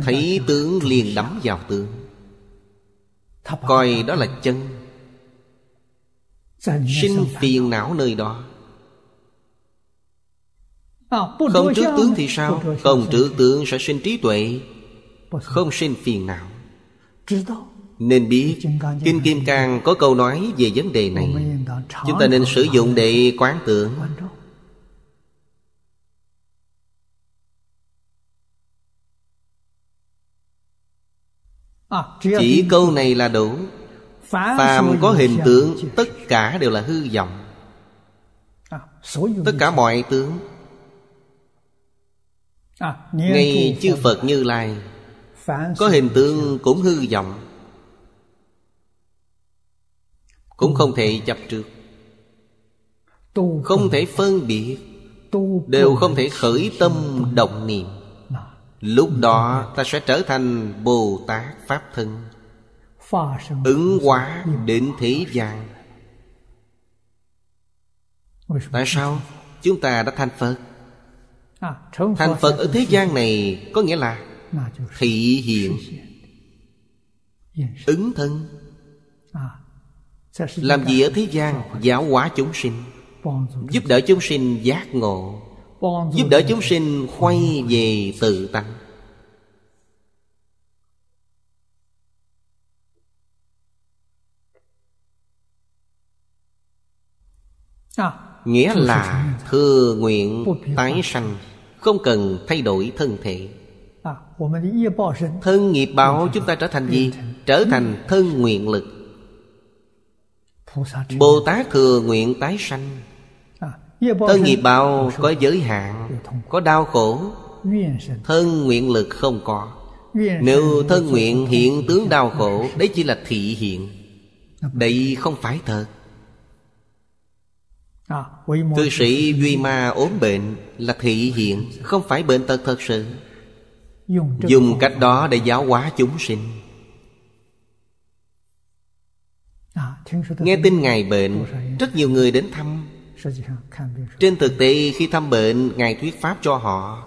thấy tướng liền đắm vào tướng coi đó là chân sinh phiền não nơi đó không trước tướng thì sao Không trước tướng sẽ sinh trí tuệ Không sinh phiền não nên biết Kinh Kim Cang có câu nói về vấn đề này Chúng ta nên sử dụng để quán tưởng à, Chỉ câu này là đủ Phàm có hình tướng Tất cả đều là hư vọng à, Tất cả mọi tướng à, Ngay chư Phật Như Lai Có hình tướng cũng hư vọng Cũng không thể chấp trước Không thể phân biệt Đều không thể khởi tâm động niệm Lúc đó ta sẽ trở thành Bồ Tát Pháp Thân Ứng hóa đến thế gian Tại sao chúng ta đã thành Phật à, Thành Phật ở thế gian này có nghĩa là Thị hiện Ứng thân làm gì ở thế gian giáo hóa chúng sinh Giúp đỡ chúng sinh giác ngộ Giúp đỡ chúng sinh quay về tự tăng. Nghĩa là thừa nguyện tái sanh Không cần thay đổi thân thể Thân nghiệp báo chúng ta trở thành gì? Trở thành thân nguyện lực Bồ Tát thừa nguyện tái sanh Thân nghiệp bao có giới hạn Có đau khổ Thân nguyện lực không có Nếu thân nguyện hiện tướng đau khổ Đấy chỉ là thị hiện Đây không phải thật Cư à, sĩ Duy Ma ốm bệnh Là thị hiện Không phải bệnh tật thật sự Dùng cách đó để giáo hóa chúng sinh Nghe tin Ngài bệnh Rất nhiều người đến thăm Trên thực tế khi thăm bệnh Ngài thuyết pháp cho họ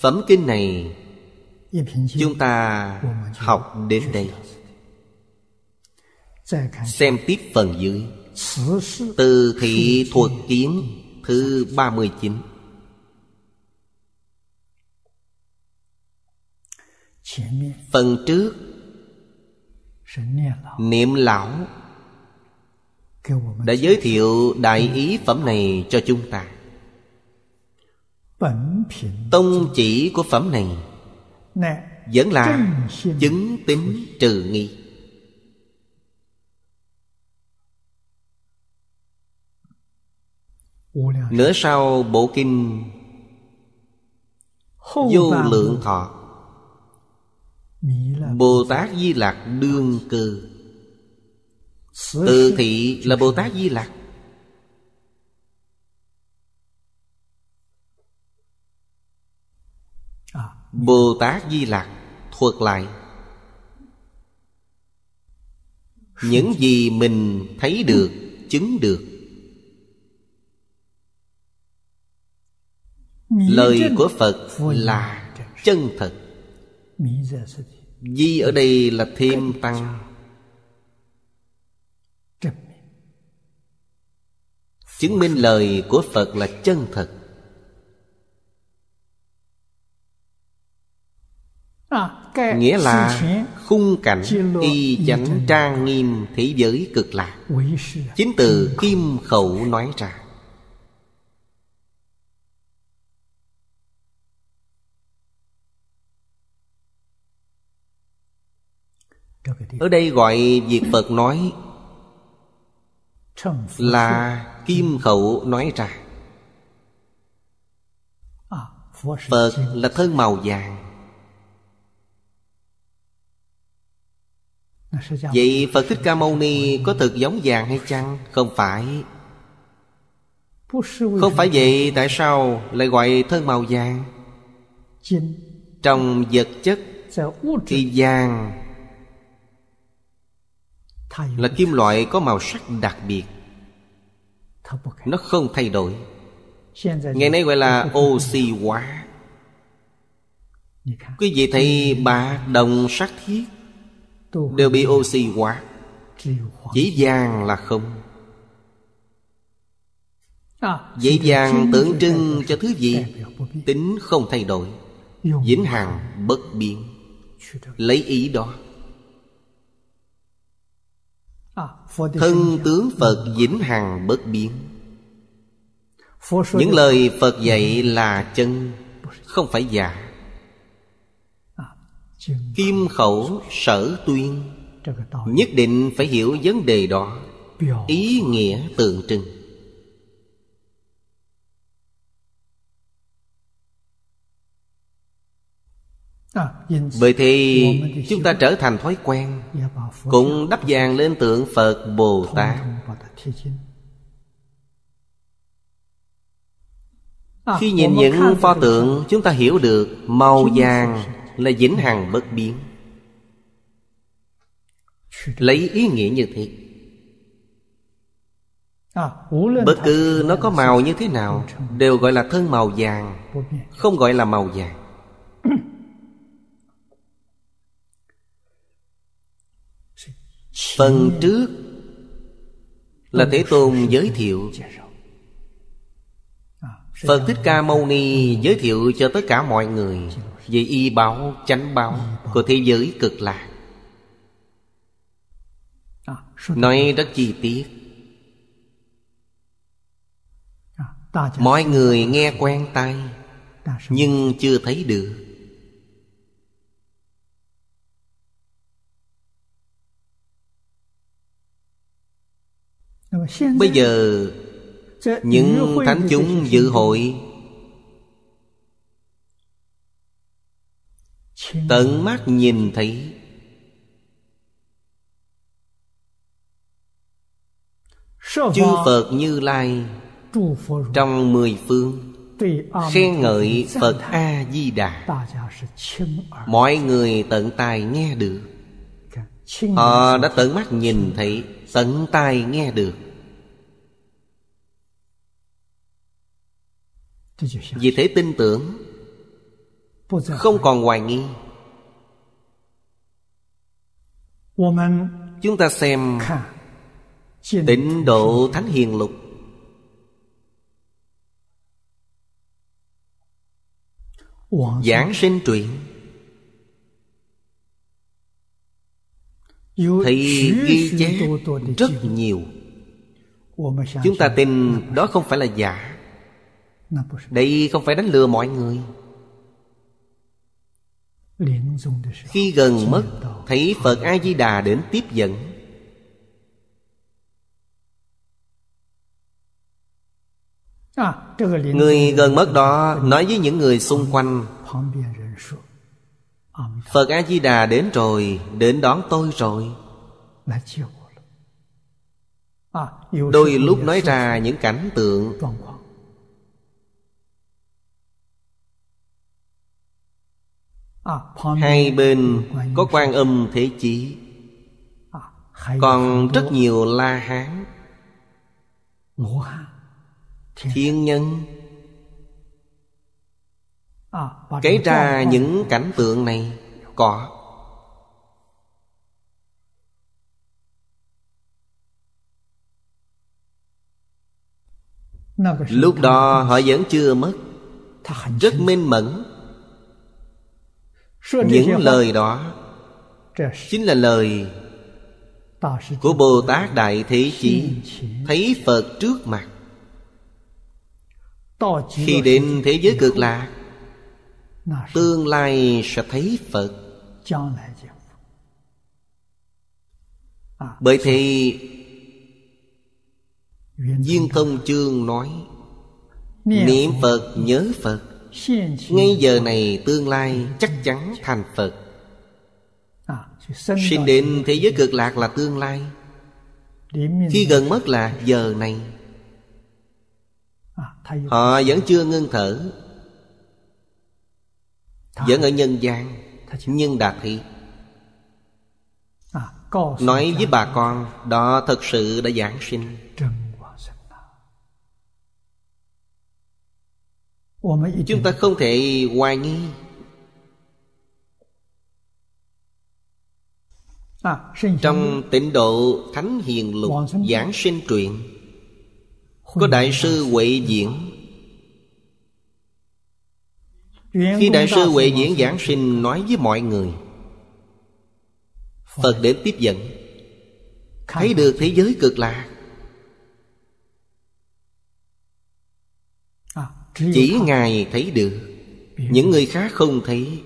Phẩm kinh này Chúng ta học đến đây Xem tiếp phần dưới từ thị thuật kiến thứ 39 Phần trước Niệm lão Đã giới thiệu đại ý phẩm này cho chúng ta Tông chỉ của phẩm này Vẫn là chứng tính trừ nghi Nửa sau bộ kinh Vô lượng thọ Bồ Tát Di Lặc đương cư Từ thị là Bồ Tát Di Lặc, à, Bồ Tát Di Lặc thuật lại Những gì mình thấy được, chứng được Lời của Phật là chân thật Di ở đây là thêm tăng Chứng minh lời của Phật là chân thật à, Nghĩa là khung cảnh y chánh trang nghiêm thế giới cực lạc Chính từ Kim Khẩu nói ra ở đây gọi việc phật nói là kim khẩu nói ra à, phật là thân màu vàng vậy phật thích ca mâu ni có thực giống vàng hay chăng không phải không phải vậy tại sao lại gọi thân màu vàng trong vật chất thì vàng là kim loại có màu sắc đặc biệt nó không thay đổi ngày nay gọi là oxy hóa quý vị thấy bạc đồng sắt thiết đều bị oxy hóa chỉ vàng là không à, Dễ vàng tượng trưng cho thứ gì Tính không thay đổi Vĩnh hằng bất biến Lấy ý đó Thân tướng Phật vĩnh hằng bất biến Những lời Phật dạy là chân Không phải giả à, Kim khẩu sở tuyên Nhất định phải hiểu vấn đề đó Ý nghĩa tượng trưng vậy thì chúng ta trở thành thói quen dạ, Cũng đắp vàng lên tượng Phật Bồ Tát Khi à, nhìn những pho tượng Chúng ta hiểu được Màu vàng là vĩnh hằng bất biến Lấy ý nghĩa như thế à, Bất cứ nó có màu như thế nào Đều gọi là thân màu vàng Không gọi là màu vàng Phần trước Là Thế Tôn giới thiệu Phật Thích Ca Mâu Ni giới thiệu cho tất cả mọi người Về y báo, chánh báo của thế giới cực lạc Nói rất chi tiết Mọi người nghe quen tai Nhưng chưa thấy được Ờ, Bây giờ Những thánh chúng dự hội Tận mắt nhìn thấy Chư Phật Như Lai Trong mười phương Khen ngợi Phật A-di-đà Mọi người tận tài nghe được Họ đã tận mắt nhìn thấy Tận tai nghe được Vì thế tin tưởng Không còn hoài nghi Chúng ta xem Tịnh độ Thánh Hiền Lục Giảng sinh truyện Thì ghi chép rất nhiều Chúng ta tin đó không phải là giả đây không phải đánh lừa mọi người Khi gần mất Thấy Phật A-di-đà đến tiếp dẫn à, Người gần mất đó Nói với những người xung quanh Phật A-di-đà đến rồi Đến đón tôi rồi à, Đôi lúc nói ra những cảnh tượng À, Hai bên có quan âm thế chỉ à, Còn rất nhiều la hán Thiên nhân à, Kể ra những cảnh tượng này Có Lúc đó họ vẫn chưa mất Rất minh mẫn những lời đó chính là lời của bồ tát đại thế chí thấy phật trước mặt khi đến thế giới cực lạc tương lai sẽ thấy phật bởi thì viên thông chương nói niệm phật nhớ phật ngay giờ này tương lai chắc chắn thành phật à, sinh đến thế giới cực lạc là tương lai khi gần mất là giờ này à, họ vẫn chưa ngưng thở vẫn ở nhân gian nhưng đạt thị à, nói với bà con đó thật sự đã giảng sinh chúng ta không thể hoài nghi à, trong tịnh độ thánh hiền lục giảng sinh truyện có đại sư huệ diễn khi đại sư huệ diễn giảng sinh nói với mọi người phật đến tiếp dẫn thấy được thế giới cực lạc chỉ ngài thấy được những người khác không thấy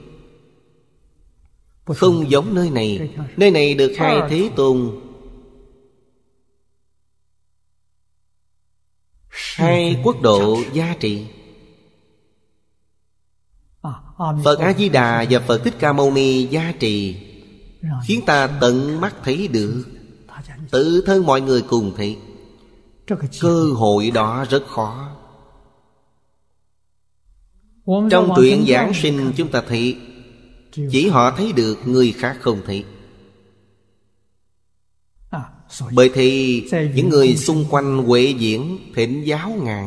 không giống nơi này nơi này được ờ, hai thế tôn hai quốc độ gia trị à, phật a di đà và phật thích ca mâu ni gia trì khiến ta tận mắt thấy được tự thân mọi người cùng thấy cơ hội đó rất khó trong truyện giảng sinh chúng ta thấy Chỉ họ thấy được người khác không thấy à, Bởi thì những người xung quanh Huệ diễn thỉnh giáo Ngài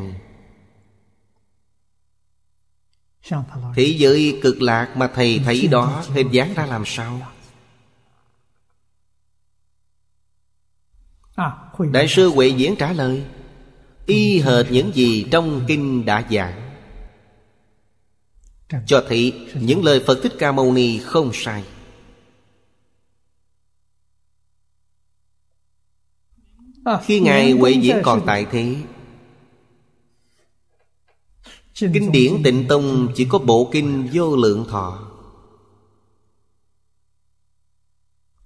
Thế giới cực lạc mà Thầy thấy đó Thầy dán ra làm sao à, Đại sư Huệ Diễn trả lời Y hệt những gì trong kinh đã giảng cho thấy những lời phật thích ca mâu ni không sai à, khi ngài huệ diễn còn tại thế kinh điển tịnh tông chỉ có bộ kinh vô lượng thọ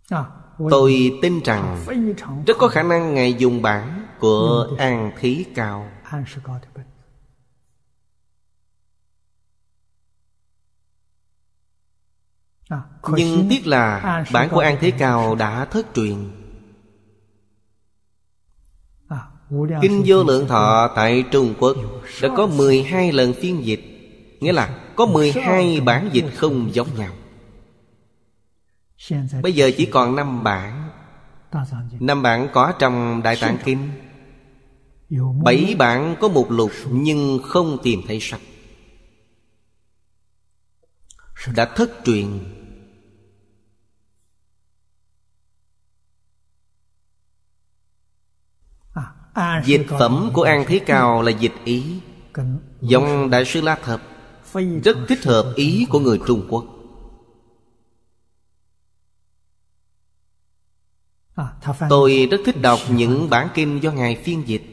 à, tôi tin rằng rất có khả năng ngài dùng bản của an thí cao À, nhưng tiếc là à, bản của An Thế Cao đã thất truyền à, Kinh Vô Lượng Thọ tại Trung Quốc đã có 12 lần phiên dịch Nghĩa là có 12 bản dịch không giống nhau Bây giờ chỉ còn 5 bản 5 bản có trong Đại Tạng Kinh 7 bản có một lục nhưng không tìm thấy sạch đã thất truyền à, à, Dịch phẩm của An Thế Cao là dịch Ý giống Đại sư La Thập Rất thích hợp ý của người Trung Quốc à, Tôi rất thích đọc những bản kinh do Ngài phiên dịch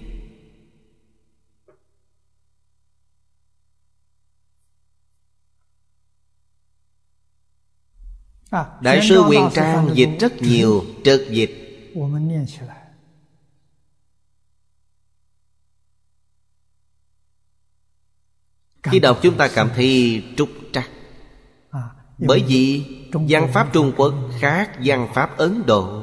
Đại sư Quyền Trang dịch rất nhiều trật dịch Khi đọc chúng ta cảm thấy trúc trắc Bởi vì văn pháp Trung Quốc khác văn pháp Ấn Độ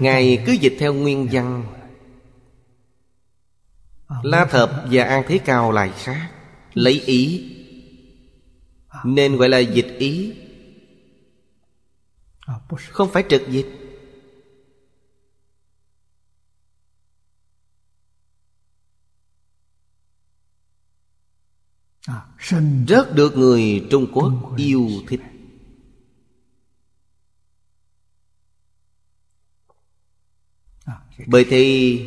Ngài cứ dịch theo nguyên văn La Thập và An Thế Cao lại khác Lấy ý Nên gọi là dịch ý Không phải trực dịch à, Rất được người Trung Quốc yêu thích à, Bởi thì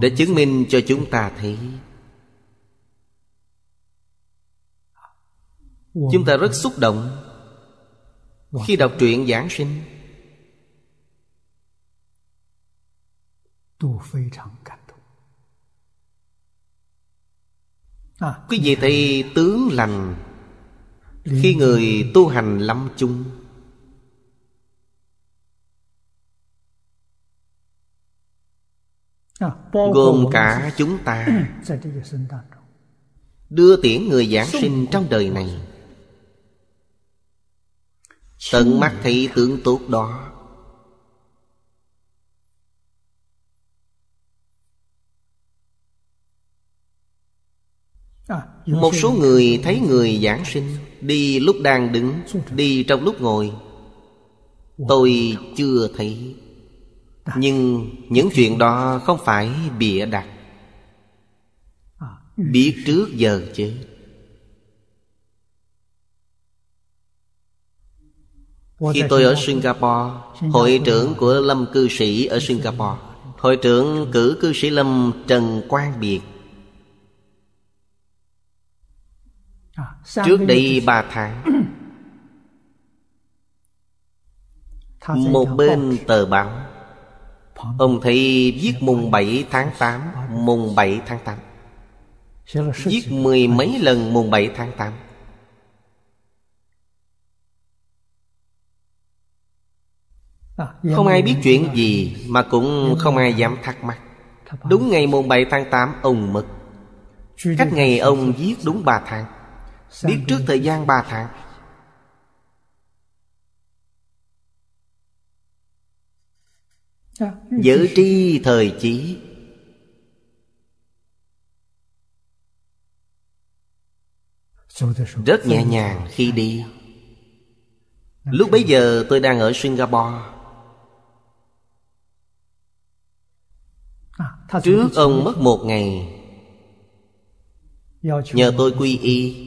để chứng minh cho chúng ta thấy chúng ta rất xúc động khi đọc truyện giảng sinh à, quý vị thấy tướng lành khi người tu hành lâm chung gồm cả chúng ta ừ, đưa tiễn người giảng sinh trong đời này tận mắt thấy tướng tốt đó à, một số người thấy người giảng sinh đi lúc đang đứng đi trong lúc ngồi tôi chưa thấy nhưng những chuyện đó không phải bịa đặt biết trước giờ chứ khi tôi ở singapore hội trưởng của lâm cư sĩ ở singapore hội trưởng cử cư sĩ lâm trần quang biệt trước đây ba tháng một bên tờ báo Ông thầy viết mùng 7 tháng 8 Mùng 7 tháng 8 Viết mười mấy lần mùng 7 tháng 8 à, dạ Không ai biết chuyện gì Mà cũng dạ không ai dám thắc mắc Đúng ngày mùng 7 tháng 8 ông mực Cách ngày ông viết đúng 3 tháng Biết trước thời gian 3 tháng Dạ, Giữ tri thời chỉ Rất nhẹ nhàng khi đi Lúc bấy giờ tôi đang ở Singapore à, Trước ông mất một ngày Nhờ tôi quy y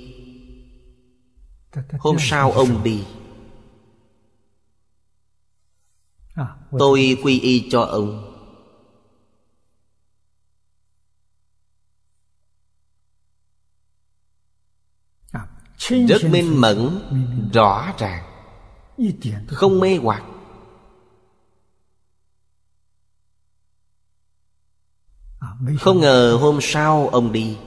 Hôm sau ông đi Tôi quy y cho ông Rất minh mẫn Rõ ràng Không mê hoặc Không ngờ hôm sau ông đi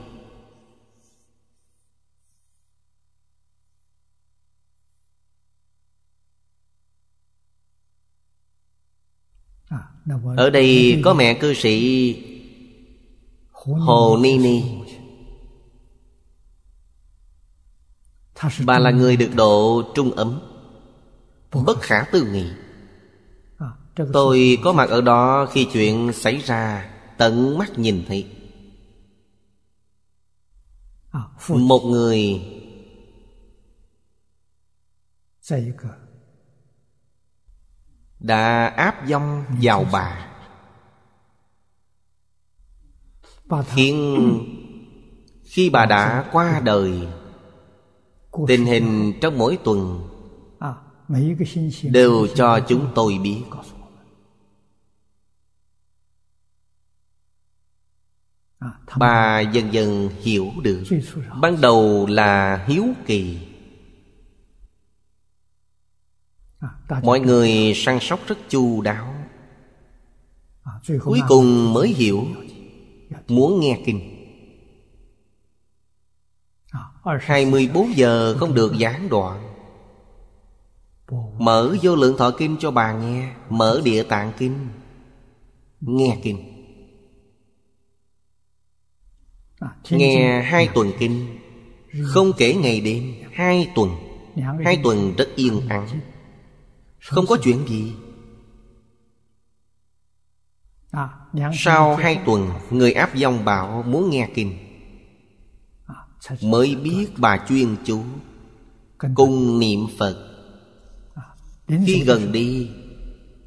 Ở đây có mẹ cư sĩ Hồ Ni Ni Bà là người được độ trung ấm Bất khả tư nghị Tôi có mặt ở đó khi chuyện xảy ra Tận mắt nhìn thấy à, Một người đã áp dông vào bà Hiện khi bà đã qua đời tình hình trong mỗi tuần đều cho chúng tôi biết bà dần dần hiểu được ban đầu là hiếu kỳ À, mọi người săn sóc rất chu đáo à, cuối cùng mới hiểu dạ, dạ, muốn nghe kinh à, hai mươi bốn giờ không được gián đoạn Mở vô lượng thọ kinh cho bà nghe Mở địa tạng kinh Nghe dạ. kinh Nghe hai tuần kinh Không kể ngày đêm Hai tuần Hai tuần rất yên ắng không có chuyện gì à, Sau hai tuần Người áp dòng bảo muốn nghe kinh à, Mới biết bà chuyên chú Cùng niệm Phật à, Khi gần đi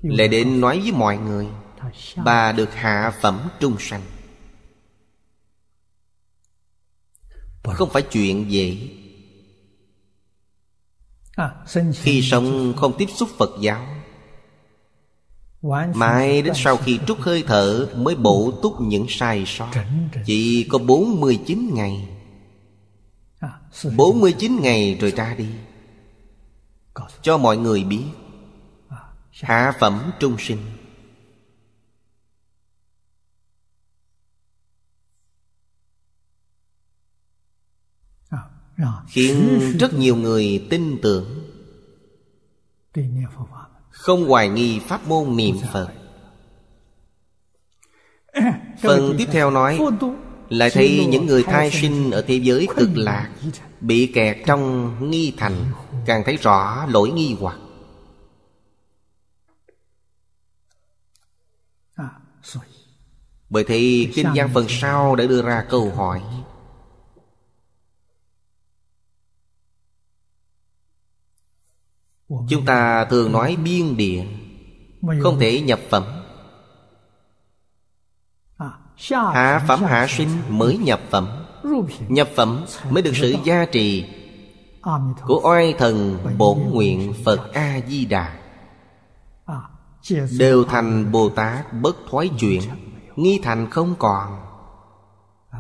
Lại đến nói với mọi người Bà được hạ phẩm trung sanh Không phải chuyện dễ À, khi sống không tiếp xúc Phật giáo Mãi đến sau khi trút hơi thở Mới bổ túc những sai sót Chỉ có 49 ngày 49 à, ngày rồi ra đi Cho mọi người biết à, Hạ phẩm trung sinh Khiến rất nhiều người tin tưởng Không hoài nghi pháp môn niệm Phật Phần tiếp theo nói Lại thấy những người thai sinh ở thế giới cực lạc Bị kẹt trong nghi thành Càng thấy rõ lỗi nghi hoặc à, Bởi thì kinh văn phần sau đã đưa ra câu hỏi Chúng ta thường nói biên địa Không thể nhập phẩm à, Hạ phẩm hạ sinh mới nhập phẩm Nhập phẩm mới được sự gia trì Của oai thần bổn nguyện Phật A-di-đà à, Đều thành Bồ Tát bất thoái chuyển Nghi thành không còn à,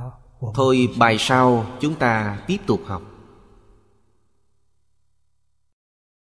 Thôi bài sau chúng ta tiếp tục học